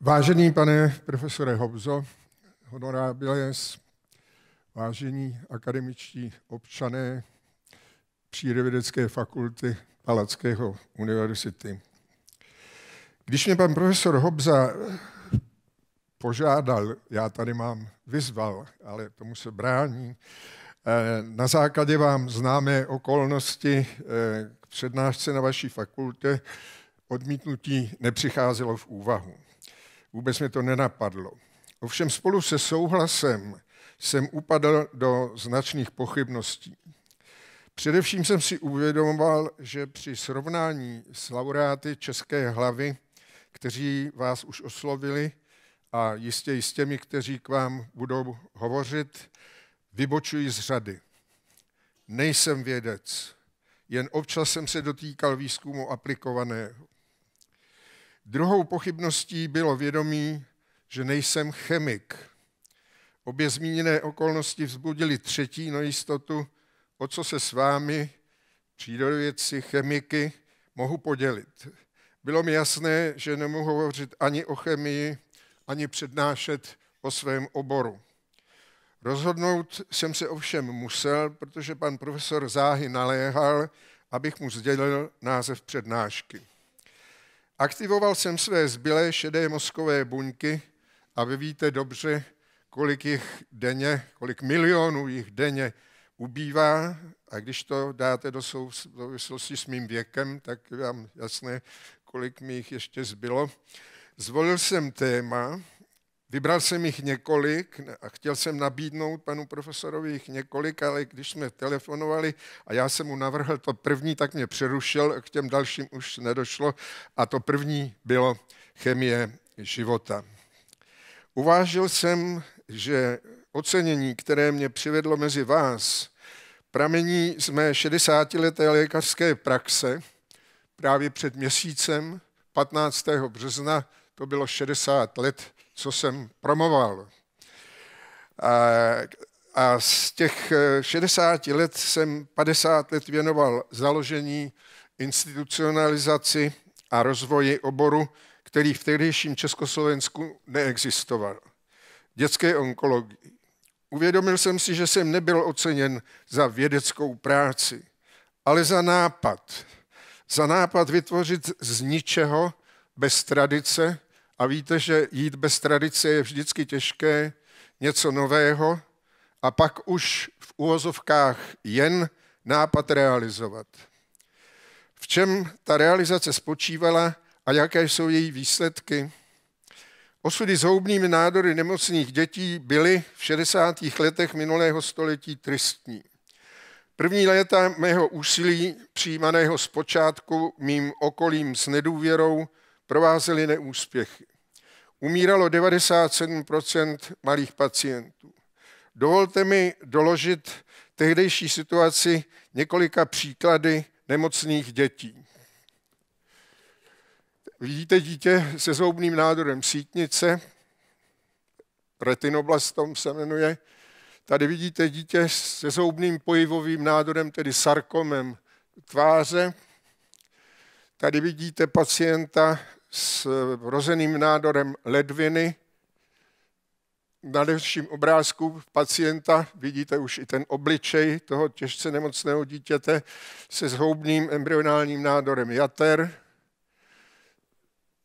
Vážený pane profesore Hobzo, honorábiles, vážení akademičtí občané Přírodovědecké fakulty Palackého univerzity. Když mě pan profesor Hobza požádal, já tady mám, vyzval, ale tomu se brání, eh, na základě vám známé okolnosti eh, k přednášce na vaší fakultě odmítnutí nepřicházelo v úvahu. Vůbec mě to nenapadlo. Ovšem spolu se souhlasem jsem upadl do značných pochybností. Především jsem si uvědomoval, že při srovnání s laureáty České hlavy, kteří vás už oslovili, a jistě i s těmi, kteří k vám budou hovořit, vybočuji z řady. Nejsem vědec, jen občas jsem se dotýkal výzkumu aplikovaného. Druhou pochybností bylo vědomí, že nejsem chemik. Obě zmíněné okolnosti vzbudily třetí nejistotu, o co se s vámi, přírodovědci, chemiky, mohu podělit. Bylo mi jasné, že nemohu hovořit ani o chemii, ani přednášet o svém oboru. Rozhodnout jsem se ovšem musel, protože pan profesor záhy naléhal, abych mu sdělil název přednášky. Aktivoval jsem své zbylé šedé mozkové buňky a vy víte dobře, kolik jich denně, kolik milionů jich denně ubývá a když to dáte do souvislosti s mým věkem, tak vám jasné, kolik mi jich ještě zbylo. Zvolil jsem téma, Vybral jsem jich několik a chtěl jsem nabídnout panu profesorovi jich několik, ale když jsme telefonovali a já jsem mu navrhl to první, tak mě přerušil, k těm dalším už nedošlo a to první bylo chemie života. Uvážil jsem, že ocenění, které mě přivedlo mezi vás, pramení z mé 60-leté lékařské praxe právě před měsícem, 15. března, to bylo 60 let, co jsem promoval. A, a z těch 60 eh, let jsem 50 let věnoval založení, institucionalizaci a rozvoji oboru, který v tehdejším Československu neexistoval. Dětské onkologii. Uvědomil jsem si, že jsem nebyl oceněn za vědeckou práci, ale za nápad. Za nápad vytvořit z ničeho, bez tradice, a víte, že jít bez tradice je vždycky těžké, něco nového a pak už v úvozovkách jen nápad realizovat. V čem ta realizace spočívala a jaké jsou její výsledky? Osudy s houbnými nádory nemocných dětí byly v 60. letech minulého století tristní. První léta mého úsilí, přijímaného zpočátku mým okolím s nedůvěrou, provázely neúspěchy. Umíralo 97% malých pacientů. Dovolte mi doložit tehdejší situaci několika příklady nemocných dětí. Vidíte dítě se zoubným nádorem sítnice, retinoblastom se jmenuje. Tady vidíte dítě se zoubným pojivovým nádorem, tedy sarkomem tváře. Tady vidíte pacienta s eh, rozeným nádorem ledviny. Na dalším obrázku pacienta vidíte už i ten obličej toho těžce nemocného dítěte se zhoubným embryonálním nádorem jater.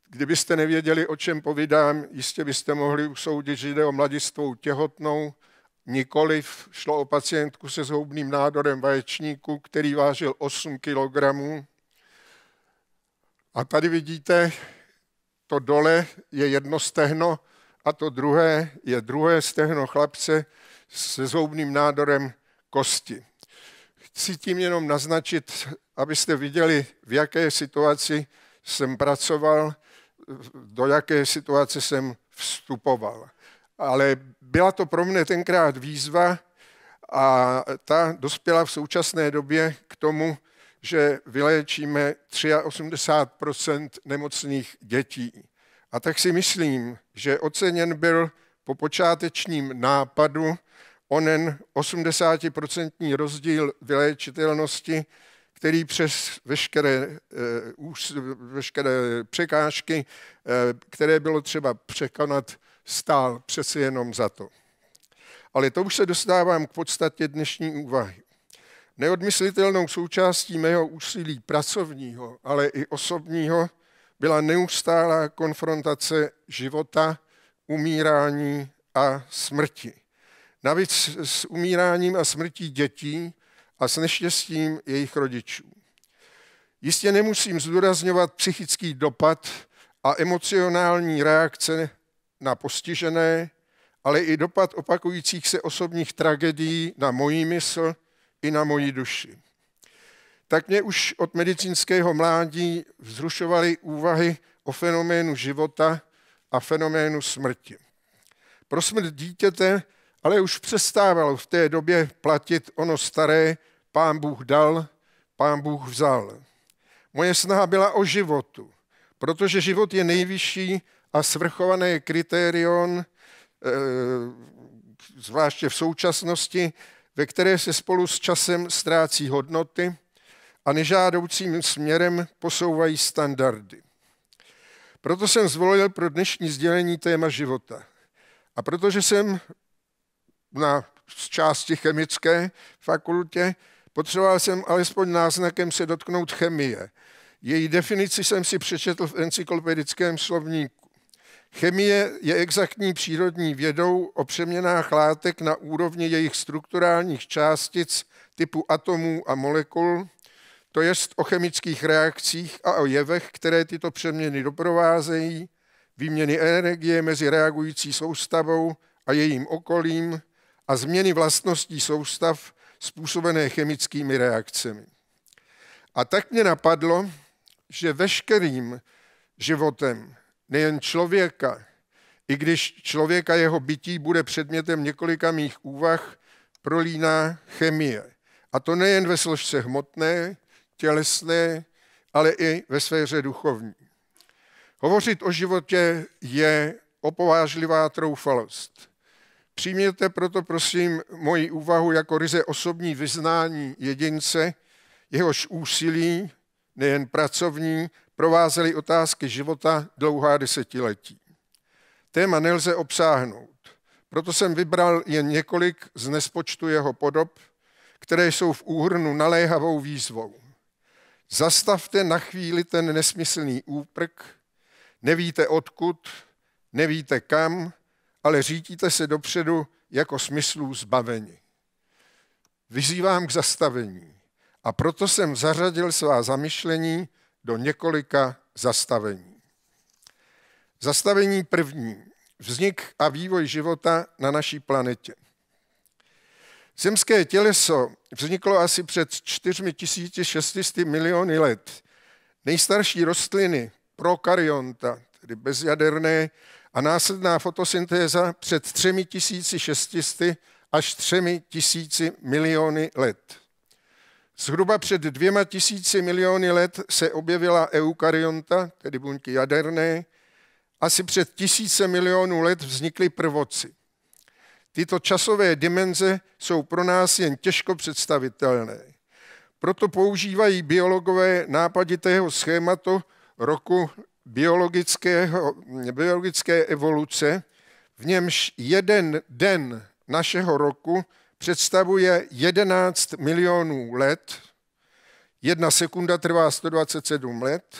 Kdybyste nevěděli, o čem povídám, jistě byste mohli usoudit, že jde o mladistvou těhotnou, nikoliv šlo o pacientku se zhoubným nádorem vaječníku, který vážil 8 kilogramů a tady vidíte, to dole je jedno stehno a to druhé je druhé stehno chlapce se zoubným nádorem kosti. Chci tím jenom naznačit, abyste viděli, v jaké situaci jsem pracoval, do jaké situace jsem vstupoval. Ale byla to pro mě tenkrát výzva a ta dospěla v současné době k tomu, že vyléčíme 83 nemocných dětí. A tak si myslím, že oceněn byl po počátečním nápadu onen 80% rozdíl vyléčitelnosti, který přes veškeré, eh, veškeré překážky, eh, které bylo třeba překonat, stál přeci jenom za to. Ale to už se dostávám k podstatě dnešní úvahy. Neodmyslitelnou součástí mého úsilí pracovního, ale i osobního, byla neustálá konfrontace života, umírání a smrti. Navíc s umíráním a smrtí dětí a s neštěstím jejich rodičů. Jistě nemusím zdůrazňovat psychický dopad a emocionální reakce na postižené, ale i dopad opakujících se osobních tragédií na mojí mysl, i na moji duši. Tak mě už od medicínského mládí vzrušovaly úvahy o fenoménu života a fenoménu smrti. Pro smrt dítěte ale už přestávalo v té době platit ono staré, pán Bůh dal, pán Bůh vzal. Moje snaha byla o životu, protože život je nejvyšší a svrchované kritérion, eh, zvláště v současnosti, ve které se spolu s časem ztrácí hodnoty a nežádoucím směrem posouvají standardy. Proto jsem zvolil pro dnešní sdělení téma života. A protože jsem na části chemické fakultě, potřeboval jsem alespoň náznakem se dotknout chemie. Její definici jsem si přečetl v encyklopedickém slovníku. Chemie je exaktní přírodní vědou o přeměnách látek na úrovni jejich strukturálních částic typu atomů a molekul, to jest o chemických reakcích a o jevech, které tyto přeměny doprovázejí, výměny energie mezi reagující soustavou a jejím okolím a změny vlastností soustav způsobené chemickými reakcemi. A tak mě napadlo, že veškerým životem nejen člověka. I když člověka jeho bytí bude předmětem několika mých úvah, prolíná chemie. A to nejen ve složce hmotné, tělesné, ale i ve sféře duchovní. Hovořit o životě je opovážlivá troufalost. Přijměte proto, prosím, moji úvahu jako ryze osobní vyznání jedince, jehož úsilí nejen pracovní, provázely otázky života dlouhá desetiletí. Téma nelze obsáhnout, proto jsem vybral jen několik z nespočtu jeho podob, které jsou v úhrnu naléhavou výzvou. Zastavte na chvíli ten nesmyslný úprk, nevíte odkud, nevíte kam, ale řídíte se dopředu jako smyslů zbaveni. Vyzývám k zastavení a proto jsem zařadil svá zamyšlení do několika zastavení. Zastavení první. Vznik a vývoj života na naší planetě. Zemské těleso vzniklo asi před 4600 miliony let. Nejstarší rostliny, prokaryonta, tedy bezjaderné, a následná fotosyntéza před 3600 až 3000 miliony let. Zhruba před dvěma tisíci miliony let se objevila eukaryonta, tedy buňky jaderné. Asi před tisíce milionů let vznikly prvoci. Tyto časové dimenze jsou pro nás jen těžko představitelné. Proto používají biologové nápaditého schématu roku biologického, biologické evoluce, v němž jeden den našeho roku – představuje 11 milionů let, jedna sekunda trvá 127 let,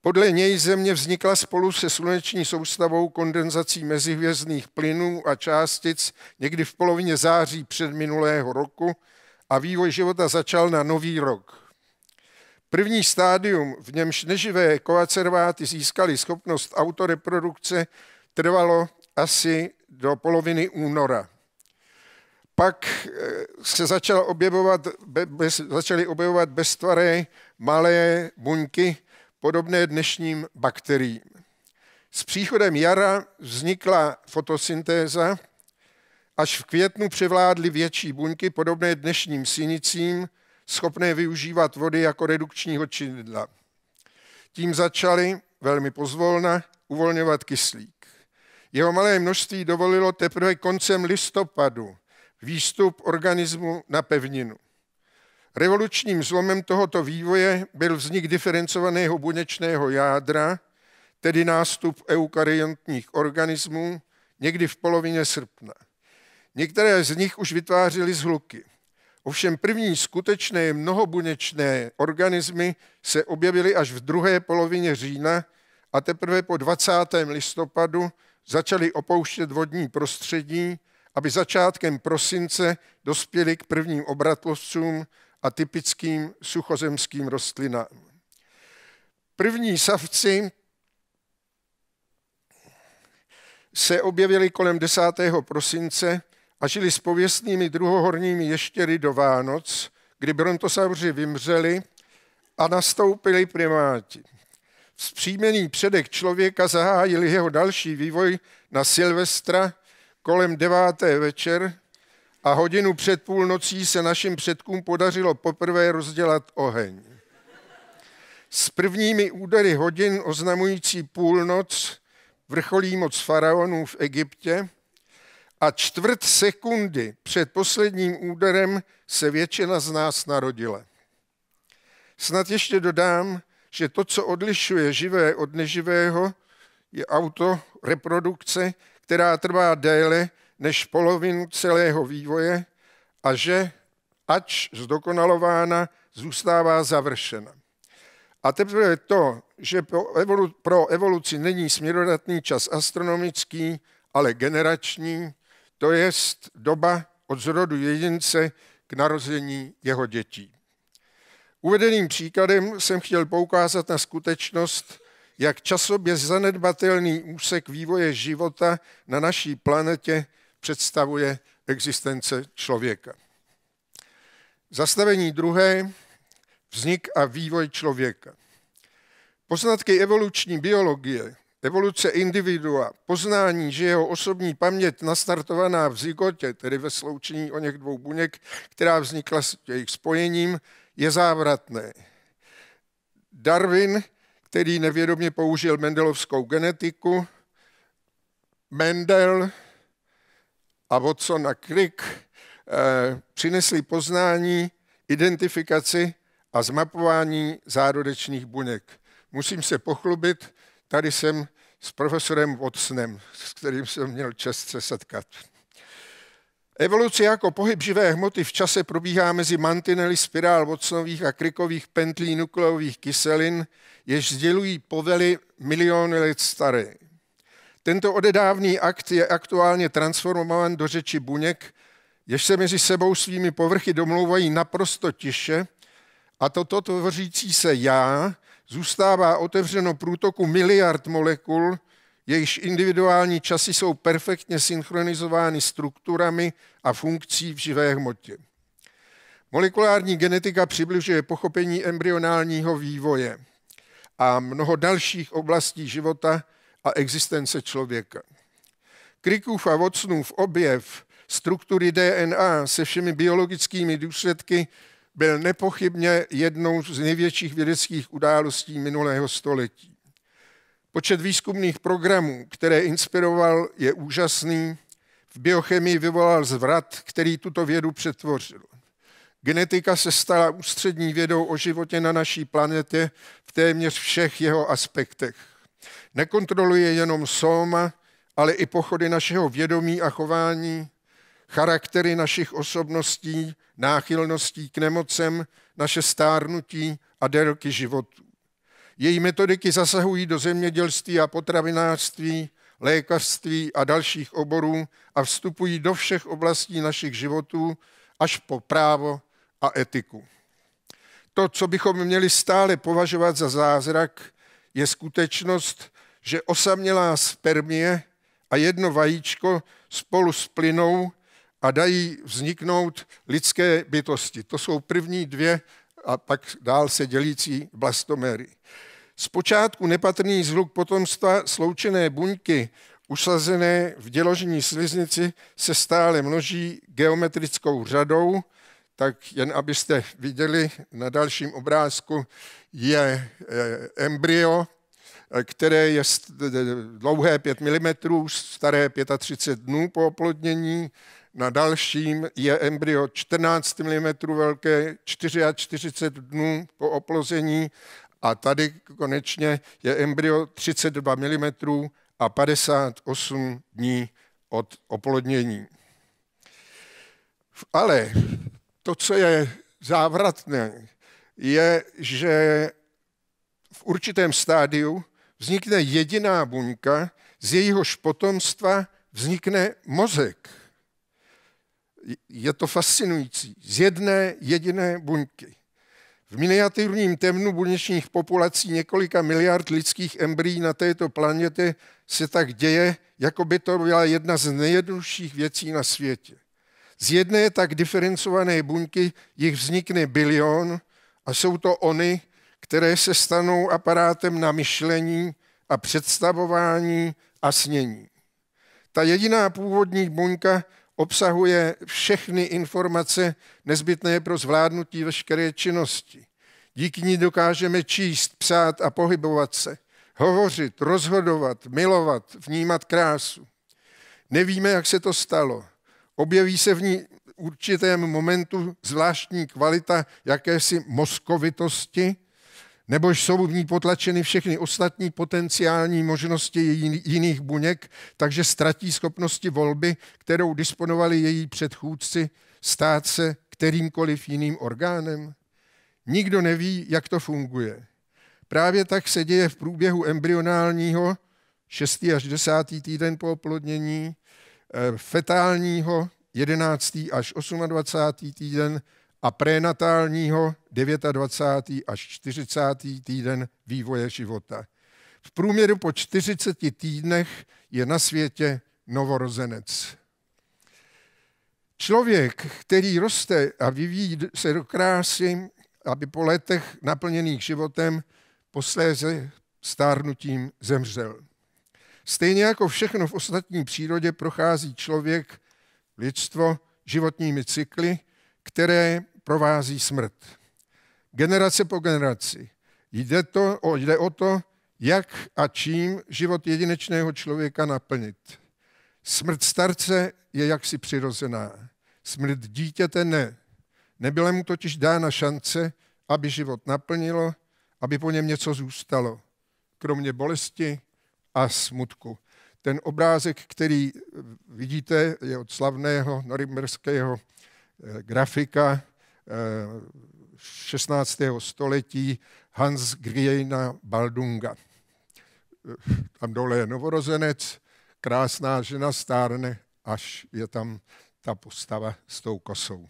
podle něj Země vznikla spolu se sluneční soustavou kondenzací mezihvězdných plynů a částic někdy v polovině září před minulého roku a vývoj života začal na nový rok. První stádium, v němž neživé koacerváty získali schopnost autoreprodukce, trvalo asi do poloviny února pak eh, se začal objevovat, bez, začaly objevovat beztvaré malé buňky, podobné dnešním bakteriím. S příchodem jara vznikla fotosyntéza, až v květnu převládly větší buňky podobné dnešním sinicím, schopné využívat vody jako redukčního činidla. Tím začaly velmi pozvolna uvolňovat kyslík. Jeho malé množství dovolilo teprve koncem listopadu výstup organismu na pevninu. Revolučním zlomem tohoto vývoje byl vznik diferencovaného buněčného jádra, tedy nástup eukaryontních organismů někdy v polovině srpna. Některé z nich už vytvářely zhluky. Ovšem první skutečné mnohobuněčné organismy se objevily až v druhé polovině října a teprve po 20. listopadu začaly opouštět vodní prostředí aby začátkem prosince dospěli k prvním obratlovcům a typickým suchozemským rostlinám. První savci se objevili kolem 10. prosince a žili s pověstnými druhohorními ještěry do Vánoc, kdy brontosauři vymřeli a nastoupili primáti. Vzpřímený předek člověka zahájil jeho další vývoj na Silvestra – kolem deváté večer a hodinu před půlnocí se našim předkům podařilo poprvé rozdělat oheň. S prvními údery hodin oznamující půlnoc vrcholí moc faraonů v Egyptě a čtvrt sekundy před posledním úderem se většina z nás narodila. Snad ještě dodám, že to, co odlišuje živé od neživého, je auto reprodukce která trvá déle než polovinu celého vývoje a že, ač zdokonalována, zůstává završena. A teprve to, že pro, evolu- pro evoluci není směrodatný čas astronomický, ale generační, to jest doba od zrodu jedince k narození jeho dětí. Uvedeným příkladem jsem chtěl poukázat na skutečnost, jak časově zanedbatelný úsek vývoje života na naší planetě představuje existence člověka. Zastavení druhé, vznik a vývoj člověka. Poznatky evoluční biologie, evoluce individua, poznání, že jeho osobní paměť nastartovaná v zygotě, tedy ve sloučení o něch dvou buněk, která vznikla s jejich spojením, je závratné. Darwin který nevědomě použil Mendelovskou genetiku. Mendel a Watson a Crick eh, přinesli poznání, identifikaci a zmapování zárodečných buněk. Musím se pochlubit, tady jsem s profesorem Watsonem, s kterým jsem měl čest se setkat. Evoluce jako pohyb živé hmoty v čase probíhá mezi mantinely spirál vocnových a krikových pentlí nukleových kyselin, jež sdělují povely miliony let staré. Tento odedávný akt je aktuálně transformován do řeči buněk, jež se mezi sebou svými povrchy domlouvají naprosto tiše a toto tvořící se já zůstává otevřeno průtoku miliard molekul, jejichž individuální časy jsou perfektně synchronizovány strukturami a funkcí v živé hmotě. Molekulární genetika přibližuje pochopení embryonálního vývoje a mnoho dalších oblastí života a existence člověka. Krikův a Watsonův objev struktury DNA se všemi biologickými důsledky byl nepochybně jednou z největších vědeckých událostí minulého století. Počet výzkumných programů, které inspiroval, je úžasný. V biochemii vyvolal zvrat, který tuto vědu přetvořil. Genetika se stala ústřední vědou o životě na naší planetě v téměř všech jeho aspektech. Nekontroluje jenom soma, ale i pochody našeho vědomí a chování, charaktery našich osobností, náchylností k nemocem, naše stárnutí a délky životu. Její metodiky zasahují do zemědělství a potravinářství, lékařství a dalších oborů a vstupují do všech oblastí našich životů až po právo a etiku. To, co bychom měli stále považovat za zázrak, je skutečnost, že osamělá spermie a jedno vajíčko spolu s plynou a dají vzniknout lidské bytosti. To jsou první dvě a pak dál se dělící blastomery. Zpočátku nepatrný zhluk potomstva sloučené buňky, usazené v děložní sliznici, se stále množí geometrickou řadou, tak jen abyste viděli na dalším obrázku, je e, embryo, e, které je dlouhé 5 mm, staré 35 dnů po oplodnění, na dalším je embryo 14 mm velké, 44 dnů po oplození a tady konečně je embryo 32 mm a 58 dní od oplodnění. Ale to, co je závratné, je, že v určitém stádiu vznikne jediná buňka, z jejíhož potomstva vznikne mozek je to fascinující, z jedné jediné buňky. V miniaturním temnu buněčních populací několika miliard lidských embryí na této planetě se tak děje, jako by to byla jedna z nejjednodušších věcí na světě. Z jedné tak diferencované buňky jich vznikne bilion a jsou to ony, které se stanou aparátem na myšlení a představování a snění. Ta jediná původní buňka obsahuje všechny informace nezbytné pro zvládnutí veškeré činnosti. Díky ní dokážeme číst, psát a pohybovat se, hovořit, rozhodovat, milovat, vnímat krásu. Nevíme, jak se to stalo. Objeví se v ní určitém momentu zvláštní kvalita jakési mozkovitosti, nebož jsou v ní potlačeny všechny ostatní potenciální možnosti jiných buněk, takže ztratí schopnosti volby, kterou disponovali její předchůdci, stát se kterýmkoliv jiným orgánem? Nikdo neví, jak to funguje. Právě tak se děje v průběhu embryonálního, 6. až 10. týden po oplodnění, eh, fetálního, 11. až 28. týden a prénatálního 29. až 40. týden vývoje života. V průměru po 40 týdnech je na světě novorozenec. Člověk, který roste a vyvíjí se do krásy, aby po letech naplněných životem posléze stárnutím zemřel. Stejně jako všechno v ostatní přírodě prochází člověk, lidstvo, životními cykly které provází smrt. Generace po generaci. Jde, to, o, jde o to, jak a čím život jedinečného člověka naplnit. Smrt starce je jaksi přirozená. Smrt dítěte ne. Nebyla mu totiž dána šance, aby život naplnilo, aby po něm něco zůstalo, kromě bolesti a smutku. Ten obrázek, který vidíte, je od slavného norimberského Eh, grafika 16. Eh, století Hans Griena Baldunga. Eh, tam dole je novorozenec, krásná žena stárne, až je tam ta postava s tou kosou.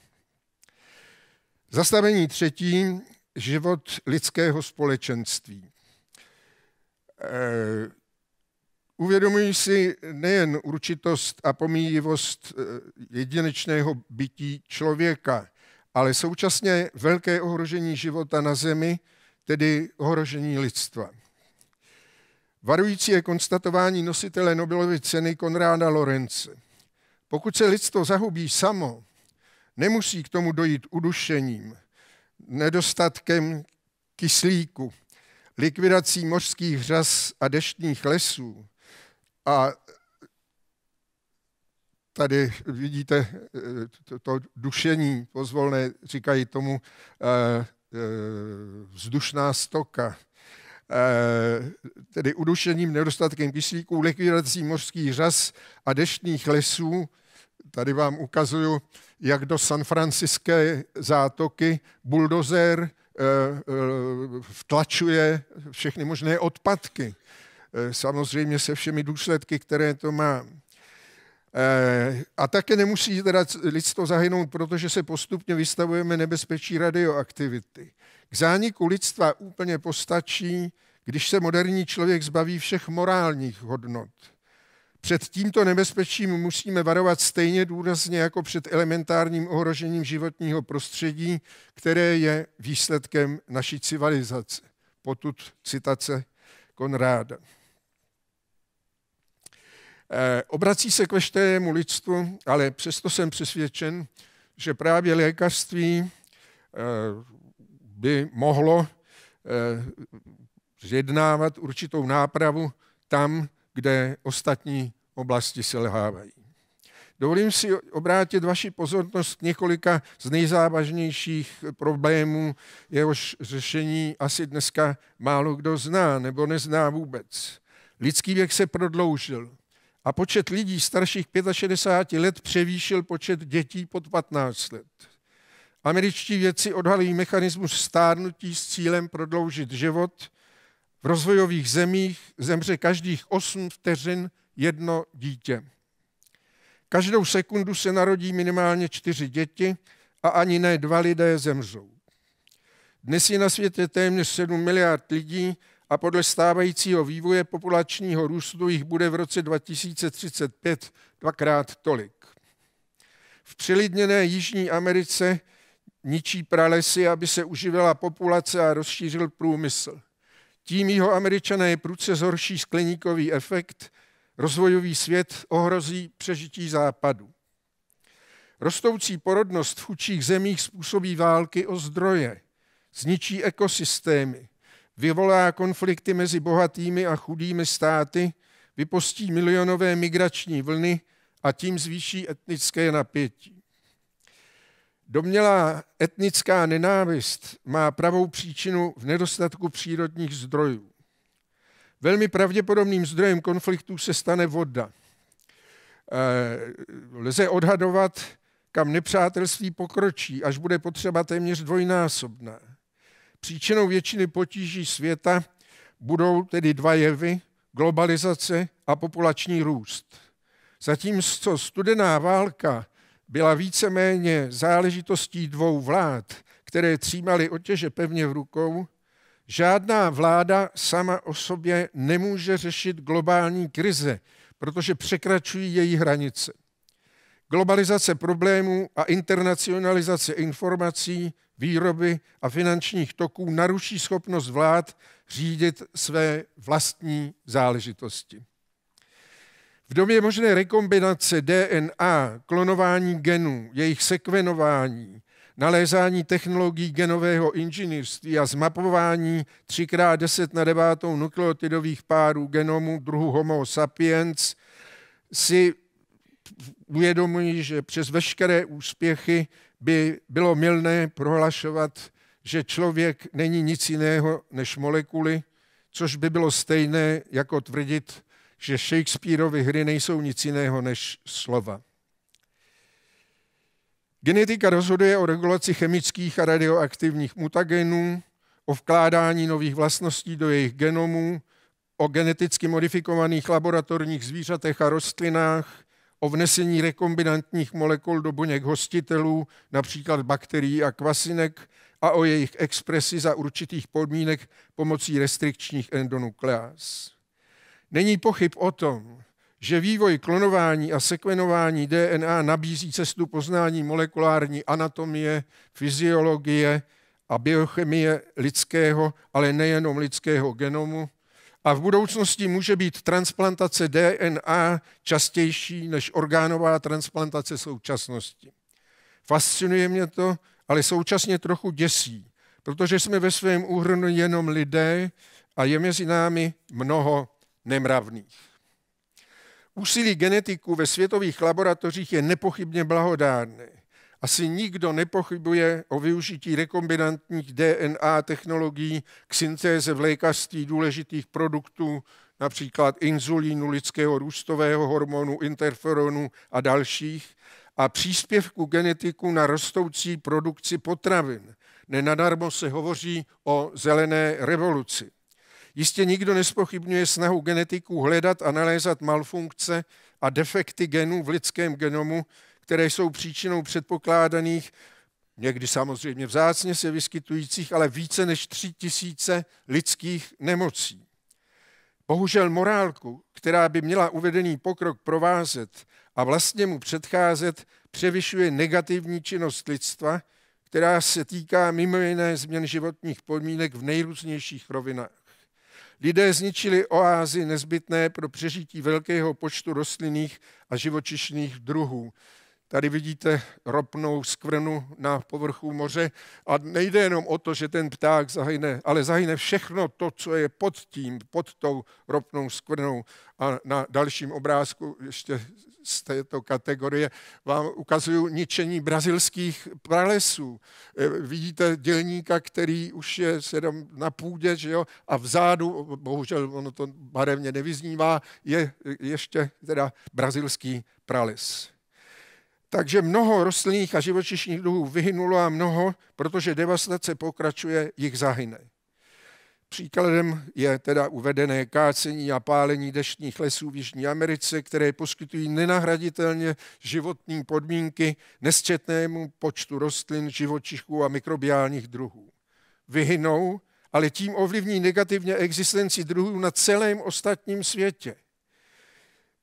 Zastavení třetí, život lidského společenství. Uvědomují si nejen určitost a pomíjivost eh, jedinečného bytí člověka, ale současně velké ohrožení života na zemi, tedy ohrožení lidstva. Varující je konstatování nositele Nobelovy ceny Konráda Lorence. Pokud se lidstvo zahubí samo, nemusí k tomu dojít udušením, nedostatkem kyslíku, likvidací mořských řas a deštných lesů, a tady vidíte eh, to dušení pozvolné, říkají tomu eh, eh, vzdušná stoka. Tedy udušením, nedostatkem kyslíků, likvidací mořských řas a deštných lesů. Tady vám ukazuju, jak do San Franciské zátoky buldozer vtlačuje všechny možné odpadky. Eh, samozřejmě se všemi důsledky, které to má. Eh, a také nemusí teda lidstvo zahynout, protože se postupně vystavujeme nebezpečí radioaktivity. K zániku lidstva úplně postačí, když se moderní člověk zbaví všech morálních hodnot. Před tímto nebezpečím musíme varovat stejně důrazně jako před elementárním ohrožením životního prostředí, které je výsledkem naší civilizace. Potud citace Konráda. Eh, obrací se k veštému lidstvu, ale přesto jsem přesvědčen, že právě lékařství eh, by mohlo eh, zjednávat určitou nápravu tam, kde ostatní oblasti selhávají. Dovolím si obrátit vaši pozornost k několika z nejzávažnějších problémů, jehož řešení asi dneska málo kdo zná nebo nezná vůbec. Lidský věk se prodloužil a počet lidí starších 65 let převýšil počet dětí pod 15 let. Američtí vědci odhalují mechanismus stárnutí s cílem prodloužit život. V rozvojových zemích zemře každých 8 vteřin jedno dítě. Každou sekundu se narodí minimálně čtyři děti a ani ne dva lidé zemřou. Dnes je na světě téměř 7 miliard lidí a podle stávajícího vývoje populačního růstu jich bude v roce 2035 dvakrát tolik. V přelidněné Jižní Americe ničí pralesy, aby se uživila populace a rozšířil průmysl. Tím jeho američané pruce zhorší skleníkový efekt rozvojový svět ohrozí přežití západu. Rostoucí porodnost v chudších zemích způsobí války o zdroje, zničí ekosystémy, vyvolá konflikty mezi bohatými a chudými státy, vypostí milionové migrační vlny a tím zvýší etnické napětí. Domělá etnická nenávist má pravou příčinu v nedostatku přírodních zdrojů. Velmi pravděpodobným zdrojem konfliktů se stane voda. Eh, lze odhadovat, kam nepřátelství pokročí, až bude potřeba téměř dvojnásobná. Příčinou většiny potíží světa budou tedy dva jevy, globalizace a populační růst. Zatímco studená válka byla víceméně záležitostí dvou vlád, které třímaly otěže pevně v rukou, Žádná vláda sama o sobě nemůže řešit globální krize, protože překračují její hranice. Globalizace problémů a internacionalizace informací, výroby a finančních toků naruší schopnost vlád řídit své vlastní záležitosti. V době možné rekombinace DNA, klonování genů, jejich sekvenování, nalézání technologií genového inženýrství a zmapování 3x10 na 9 nukleotidových párů genomu druhu Homo sapiens si uvědomují, že přes veškeré úspěchy by bylo milné prohlašovat, že člověk není nic jiného než molekuly, což by bylo stejné jako tvrdit, že Shakespeareovy hry nejsou nic jiného než slova. Genetika rozhoduje o regulaci chemických a radioaktivních mutagenů, o vkládání nových vlastností do jejich genomů, o geneticky modifikovaných laboratorních zvířatech a rostlinách, o vnesení rekombinantních molekul do buněk hostitelů, například bakterií a kvasinek, a o jejich expresi za určitých podmínek pomocí restrikčních endonukleáz. Není pochyb o tom, že vývoj klonování a sekvenování DNA nabízí cestu poznání molekulární anatomie, fyziologie a biochemie lidského, ale nejenom lidského genomu. A v budoucnosti může být transplantace DNA častější než orgánová transplantace současnosti. Fascinuje mě to, ale současně trochu děsí, protože jsme ve svém úhrnu jenom lidé a je mezi námi mnoho nemravných. Úsilí genetiků ve světových laboratořích je nepochybně blahodárné. Asi nikdo nepochybuje o využití rekombinantních DNA technologií k syntéze v lékařství důležitých produktů, například inzulínu, lidského růstového hormonu, interferonu a dalších, a příspěvku genetiku na rostoucí produkci potravin. Nenadarmo se hovoří o zelené revoluci. Jistě nikdo nespochybňuje snahu genetiků hledat a nalézat malfunkce a defekty genů v lidském genomu, které jsou příčinou předpokládaných, někdy samozřejmě vzácně se vyskytujících, ale více než tři tisíce lidských nemocí. Bohužel morálku, která by měla uvedený pokrok provázet a vlastně mu předcházet, převyšuje negativní činnost lidstva, která se týká mimo jiné změn životních podmínek v nejrůznějších rovinách. Lidé zničili oázy nezbytné pro přežití velkého počtu rostlinných a živočišných druhů. Tady vidíte ropnou skvrnu na povrchu moře a nejde jenom o to, že ten pták zahyne, ale zahyne všechno to, co je pod tím, pod tou ropnou skvrnou. A na dalším obrázku ještě z této kategorie vám ukazuju ničení brazilských pralesů. E, vidíte dělníka, který už je sedm na půdě, že jo, a vzadu, bohužel ono to barevně nevyznívá, je e, ještě teda brazilský prales. Takže mnoho rostlinných a živočišných druhů vyhynulo a mnoho, protože devastace pokračuje, jich zahyne. Příkladem je teda uvedené kácení a pálení deštních lesů v Jižní Americe, které poskytují nenahraditelně životní podmínky nesčetnému počtu rostlin, živočichů a mikrobiálních druhů. Vyhynou, ale tím ovlivní negativně existenci druhů na celém ostatním světě.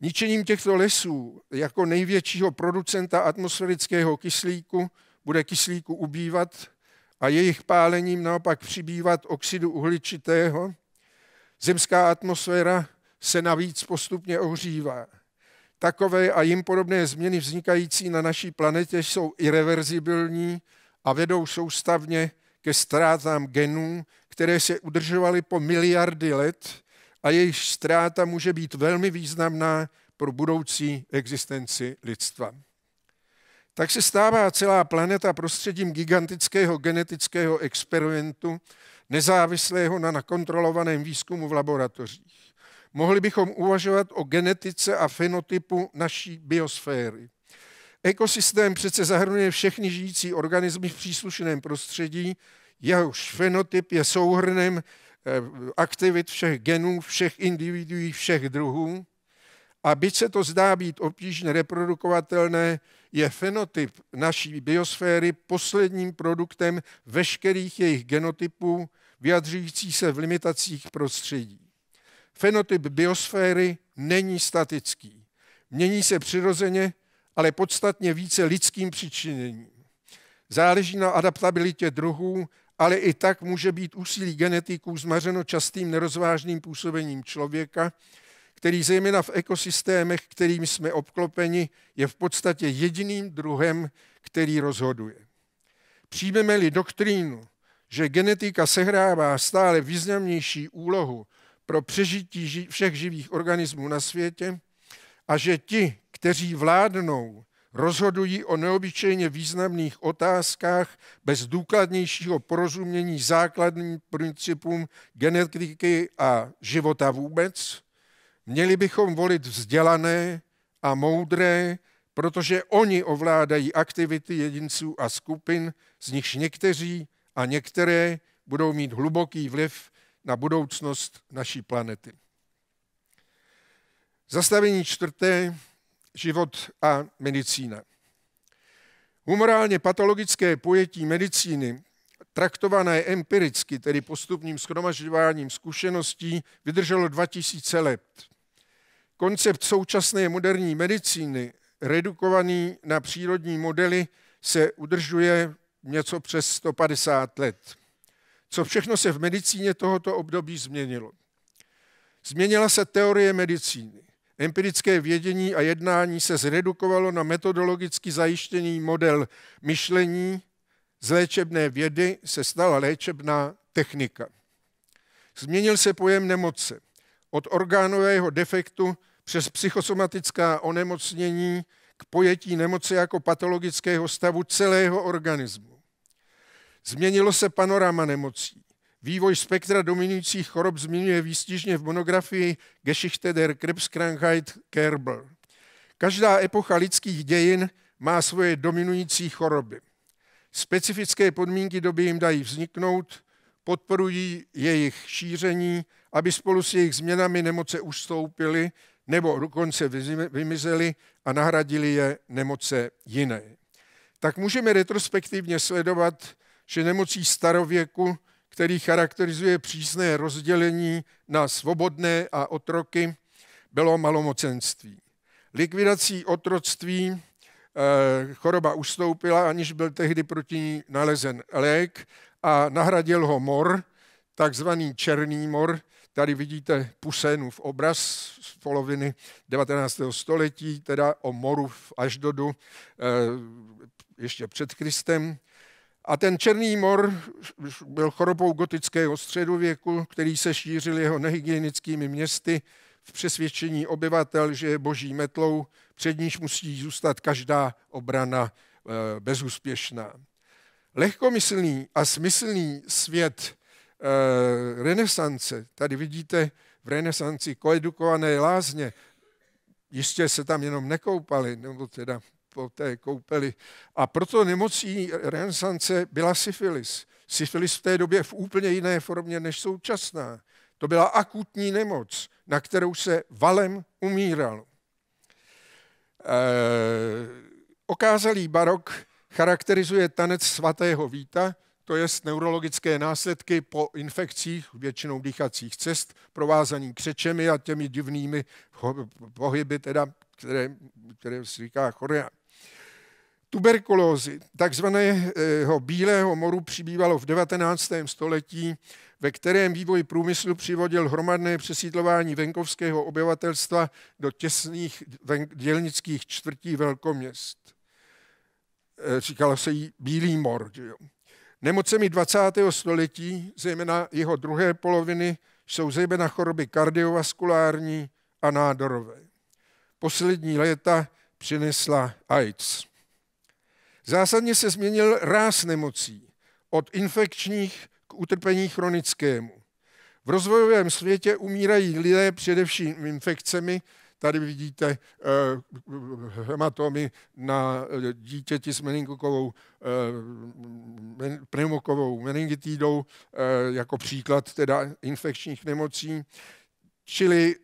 Ničením těchto lesů jako největšího producenta atmosférického kyslíku bude kyslíku ubývat a jejich pálením naopak přibývat oxidu uhličitého, zemská atmosféra se navíc postupně ohřívá. Takové a jim podobné změny vznikající na naší planetě jsou irreverzibilní a vedou soustavně ke ztrátám genů, které se udržovaly po miliardy let a jejich ztráta může být velmi významná pro budoucí existenci lidstva tak se stává celá planeta prostředím gigantického genetického experimentu, nezávislého na nakontrolovaném výzkumu v laboratořích. Mohli bychom uvažovat o genetice a fenotypu naší biosféry. Ekosystém přece zahrnuje všechny žijící organismy v příslušném prostředí, jehož fenotyp je souhrnem eh, aktivit všech genů, všech individuí, všech druhů. A byť se to zdá být obtížně reprodukovatelné, je fenotyp naší biosféry posledním produktem veškerých jejich genotypů, vyjadřující se v limitacích prostředí. Fenotyp biosféry není statický. Mění se přirozeně, ale podstatně více lidským přičiněním. Záleží na adaptabilitě druhů, ale i tak může být úsilí genetiků zmařeno častým nerozvážným působením člověka, který zejména v ekosystémech, kterým jsme obklopeni, je v podstatě jediným druhem, který rozhoduje. Přijmeme-li doktrínu, že genetika sehrává stále významnější úlohu pro přežití všech živých organismů na světě a že ti, kteří vládnou, rozhodují o neobyčejně významných otázkách bez důkladnějšího porozumění základním principům genetiky a života vůbec, Měli bychom volit vzdělané a moudré, protože oni ovládají aktivity jedinců a skupin, z nichž někteří a některé budou mít hluboký vliv na budoucnost naší planety. Zastavení čtvrté, život a medicína. Humorálně patologické pojetí medicíny, traktované empiricky, tedy postupným schromažďováním zkušeností, vydrželo 2000 let. Koncept současné moderní medicíny, redukovaný na přírodní modely, se udržuje něco přes 150 let. Co všechno se v medicíně tohoto období změnilo? Změnila se teorie medicíny. Empirické vědění a jednání se zredukovalo na metodologicky zajištěný model myšlení, z léčebné vědy se stala léčebná technika. Změnil se pojem nemoce od orgánového defektu přes psychosomatická onemocnění k pojetí nemoci jako patologického stavu celého organismu. Změnilo se panorama nemocí. Vývoj spektra dominujících chorob zmiňuje výstižně v monografii Geschichte der Krebskrankheit Kerber. Každá epocha lidských dějin má svoje dominující choroby. Specifické podmínky doby jim dají vzniknout, podporují jejich šíření, aby spolu s jejich změnami nemoce ustoupily nebo dokonce vymizely a nahradili je nemoce jiné. Tak můžeme retrospektivně sledovat, že nemocí starověku, který charakterizuje přísné rozdělení na svobodné a otroky, bylo malomocenství. Likvidací otroctví eh, choroba ustoupila, aniž byl tehdy proti ní nalezen lék a nahradil ho mor, takzvaný černý mor. Tady vidíte Pusénův obraz z poloviny 19. století, teda o moru v Aždodu eh, ještě před Kristem. A ten Černý mor byl chorobou gotického středověku, který se šířil jeho nehygienickými městy v přesvědčení obyvatel, že je boží metlou, před níž musí zůstat každá obrana eh, bezúspěšná. Lehkomyslný a smyslný svět e, renesance, tady vidíte v renesanci koedukované lázně, jistě se tam jenom nekoupali, nebo teda po té koupeli. A proto nemocí renesance byla syfilis. Syfilis v té době v úplně jiné formě než současná. To byla akutní nemoc, na kterou se valem umíral. E, eh, okázalý barok charakterizuje tanec svatého víta, to je neurologické následky po infekcích, většinou dýchacích cest, provázaní křečemi a těmi divnými pohyby, teda, které, které se říká chorea. Tuberkulózy, takzvaného bílého moru, přibývalo v 19. století, ve kterém vývoj průmyslu přivodil hromadné přesídlování venkovského obyvatelstva do těsných dělnických čtvrtí velkoměst. Eh, říkalo se jí Bílý mor. Že jo. Nemocemi 20. století, zejména jeho druhé poloviny, jsou zejména choroby kardiovaskulární a nádorové. Poslední léta přinesla AIDS. Zásadně se změnil ráz nemocí od infekčních k utrpení chronickému. V rozvojovém světě umírají lidé především infekcemi, Tady vidíte eh, hematomy na eh, dítěti s meningokovou, eh, pneumokovou meningitidou eh, jako příklad teda infekčních nemocí. Čili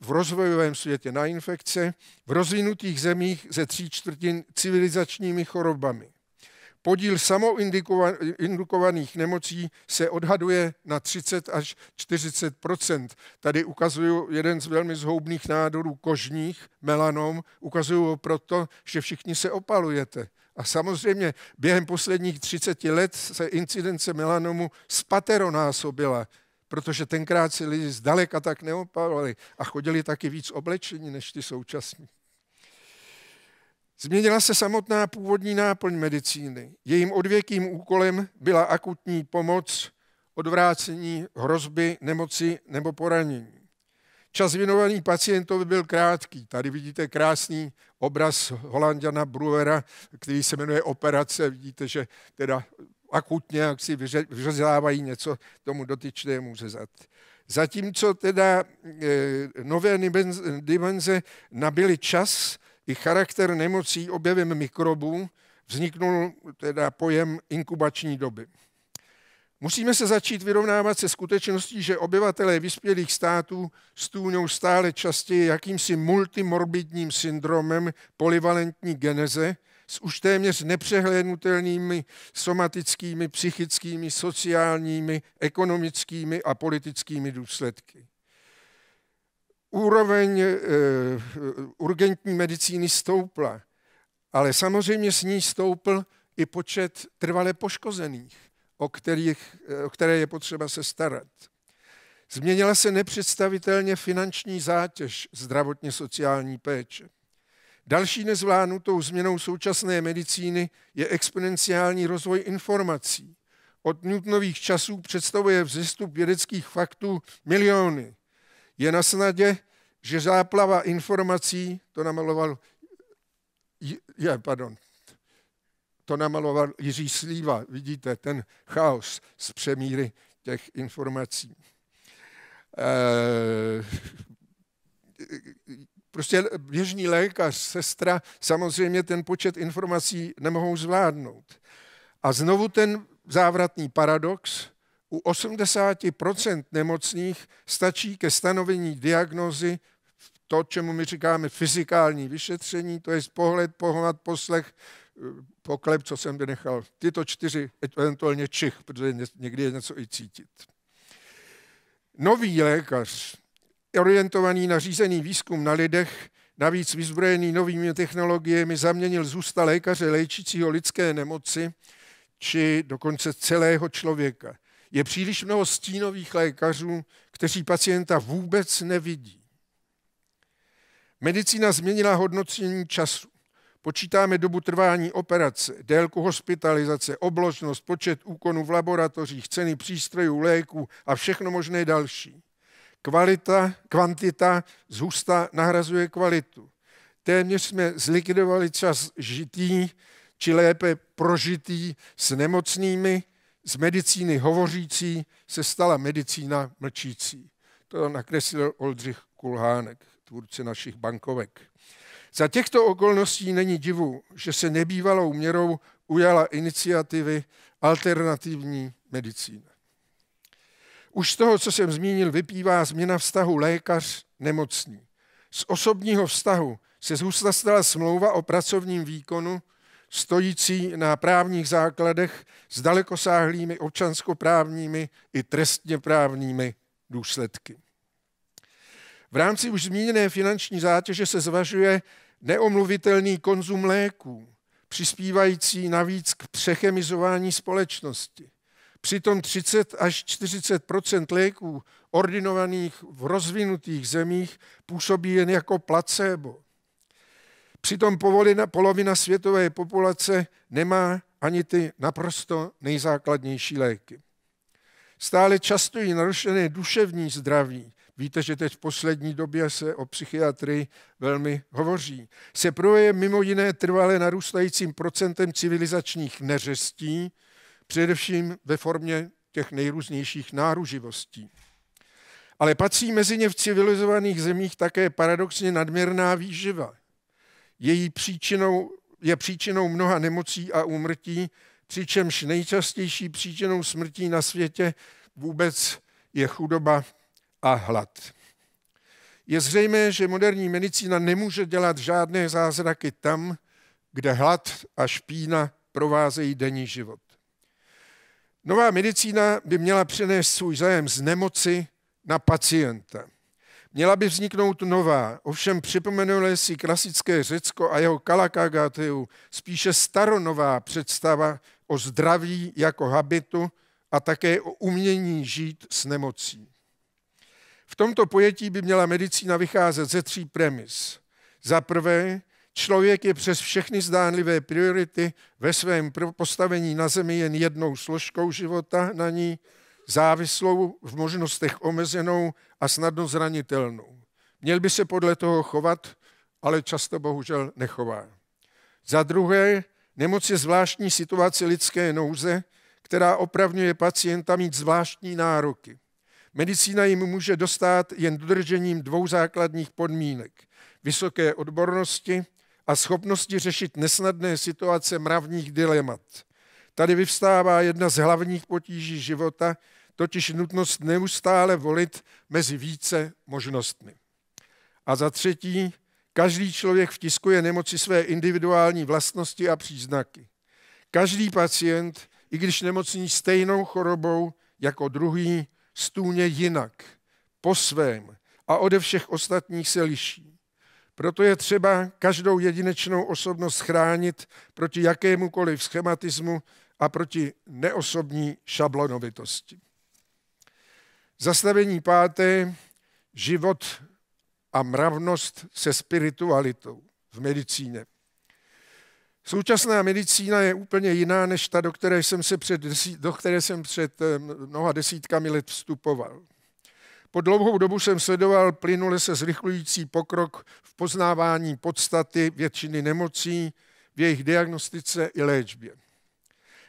v rozvojovém světě na infekce, v rozvinutých zemích ze tří čtvrtin civilizačními chorobami. Podíl samoindukovaných nemocí se odhaduje na 30 až 40 Tady ukazuju jeden z velmi zhoubných nádorů kožních, melanom. Ukazuju ho proto, že všichni se opalujete. A samozřejmě během posledních 30 let se incidence melanomu spateronásobila, protože tenkrát si lidi zdaleka tak neopalovali a chodili taky víc oblečení než ty současní. Změnila se samotná původní náplň medicíny. Jejím odvěkým úkolem byla akutní pomoc, odvrácení hrozby, nemoci nebo poranění. Čas věnovaný pacientovi byl krátký. Tady vidíte krásný obraz Holandiana Bruera, který se jmenuje Operace. Vidíte, že teda akutně jak si vyřezávají něco tomu dotyčnému řezat. Zatímco teda eh, nové dimenze nabily čas, i charakter nemocí objevem mikrobů vzniknul teda pojem inkubační doby. Musíme se začít vyrovnávat se skutečností, že obyvatelé vyspělých států stůňou stále častěji jakýmsi multimorbidním syndromem polivalentní geneze s už téměř nepřehlédnutelnými somatickými, psychickými, sociálními, ekonomickými a politickými důsledky úroveň eh, eh, urgentní medicíny stoupla, ale samozřejmě s ní stoupl i počet trvale poškozených, o, kterých, eh, o které je potřeba se starat. Změnila se nepředstavitelně finanční zátěž zdravotně sociální péče. Další nezvládnutou změnou současné medicíny je exponenciální rozvoj informací. Od Newtonových časů představuje vzestup vědeckých faktů miliony. Je na snadě, že záplava informací, to namaloval, je, pardon, to namaloval Jiří Slíva, vidíte, ten chaos z přemíry těch informací. Eh, prostě běžný lékař, sestra, samozřejmě ten počet informací nemohou zvládnout. A znovu ten závratný paradox, u 80 nemocných stačí ke stanovení diagnózy to, čemu my říkáme fyzikální vyšetření, to je pohled, pohled, poslech, eh, poklep, co jsem vynechal. Tyto čtyři, eventuálně čich, protože někdy je něco i cítit. Nový lékař, orientovaný na řízený výzkum na lidech, navíc vyzbrojený novými technologiemi, zaměnil zůsta lékaře léčícího lidské nemoci, či dokonce celého člověka. Je příliš mnoho stínových lékařů, kteří pacienta vůbec nevidí. Medicína změnila hodnocení času. Počítáme dobu trvání operace, délku hospitalizace, obložnost, počet úkonů v laboratořích, ceny přístrojů, léků a všechno možné další. Kvalita, kvantita zhusta nahrazuje kvalitu. Téměř jsme zlikvidovali čas žitý, či lépe prožitý s nemocnými, z medicíny hovořící se stala medicína mlčící. To nakreslil Oldřich Kulhánek, tvůrce našich bankovek. Za těchto okolností není divu, že se nebývalou měrou ujala iniciativy alternativní medicína. Už z toho, co jsem zmínil, vypívá změna vztahu lékař-nemocný. Z osobního vztahu se zůstala stala smlouva o pracovním výkonu stojící na právních základech s dalekosáhlými občanskoprávními i trestněprávními důsledky. V rámci už zmíněné finanční zátěže se zvažuje neomluvitelný konzum léků, přispívající navíc k přechemizování společnosti. Přitom 30 až 40 léků ordinovaných v rozvinutých zemích působí jen jako placebo. Přitom povolina, polovina světové populace nemá ani ty naprosto nejzákladnější léky. Stále častěji narušené duševní zdraví, víte, že teď v poslední době se o psychiatrii velmi hovoří, se projeje mimo jiné trvalé narůstajícím procentem civilizačních neřestí, především ve formě těch nejrůznějších náruživostí. Ale patří mezi ně v civilizovaných zemích také paradoxně nadměrná výživa, její příčinou je příčinou mnoha nemocí a úmrtí, přičemž nejčastější příčinou smrtí na světě vůbec je chudoba a hlad. Je zřejmé, že moderní medicína nemůže dělat žádné zázraky tam, kde hlad a špína provázejí denní život. Nová medicína by měla přenést svůj zájem z nemoci na pacienta. Měla by vzniknout nová, ovšem připomenuli si klasické Řecko a jeho kalakagateu spíše staronová představa o zdraví jako habitu a také o umění žít s nemocí. V tomto pojetí by měla medicína vycházet ze tří premis. Za prvé, člověk je přes všechny zdánlivé priority ve svém postavení na zemi jen jednou složkou života na ní – závislou, v možnostech omezenou a snadno zranitelnou. Měl by se podle toho chovat, ale často bohužel nechová. Za druhé, nemoc je zvláštní situace lidské nouze, která opravňuje pacienta mít zvláštní nároky. Medicína jim může dostat jen dodržením dvou základních podmínek. Vysoké odbornosti a schopnosti řešit nesnadné situace mravních dilemat. Tady vyvstává jedna z hlavních potíží života, totiž nutnost neustále volit mezi více možnostmi. A za třetí, každý člověk vtiskuje nemoci své individuální vlastnosti a příznaky. Každý pacient, i když nemocní stejnou chorobou jako druhý, stůně jinak, po svém a ode všech ostatních se liší. Proto je třeba každou jedinečnou osobnost chránit proti jakémukoliv schematismu a proti neosobní šablonovitosti. Zastavení páté, život a mravnost se spiritualitou v medicíně. Současná medicína je úplně jiná než ta, do které jsem, se před, do které jsem před mnoha desítkami let vstupoval. Po dlouhou dobu jsem sledoval plynule se zrychlující pokrok v poznávání podstaty většiny nemocí, v jejich diagnostice i léčbě.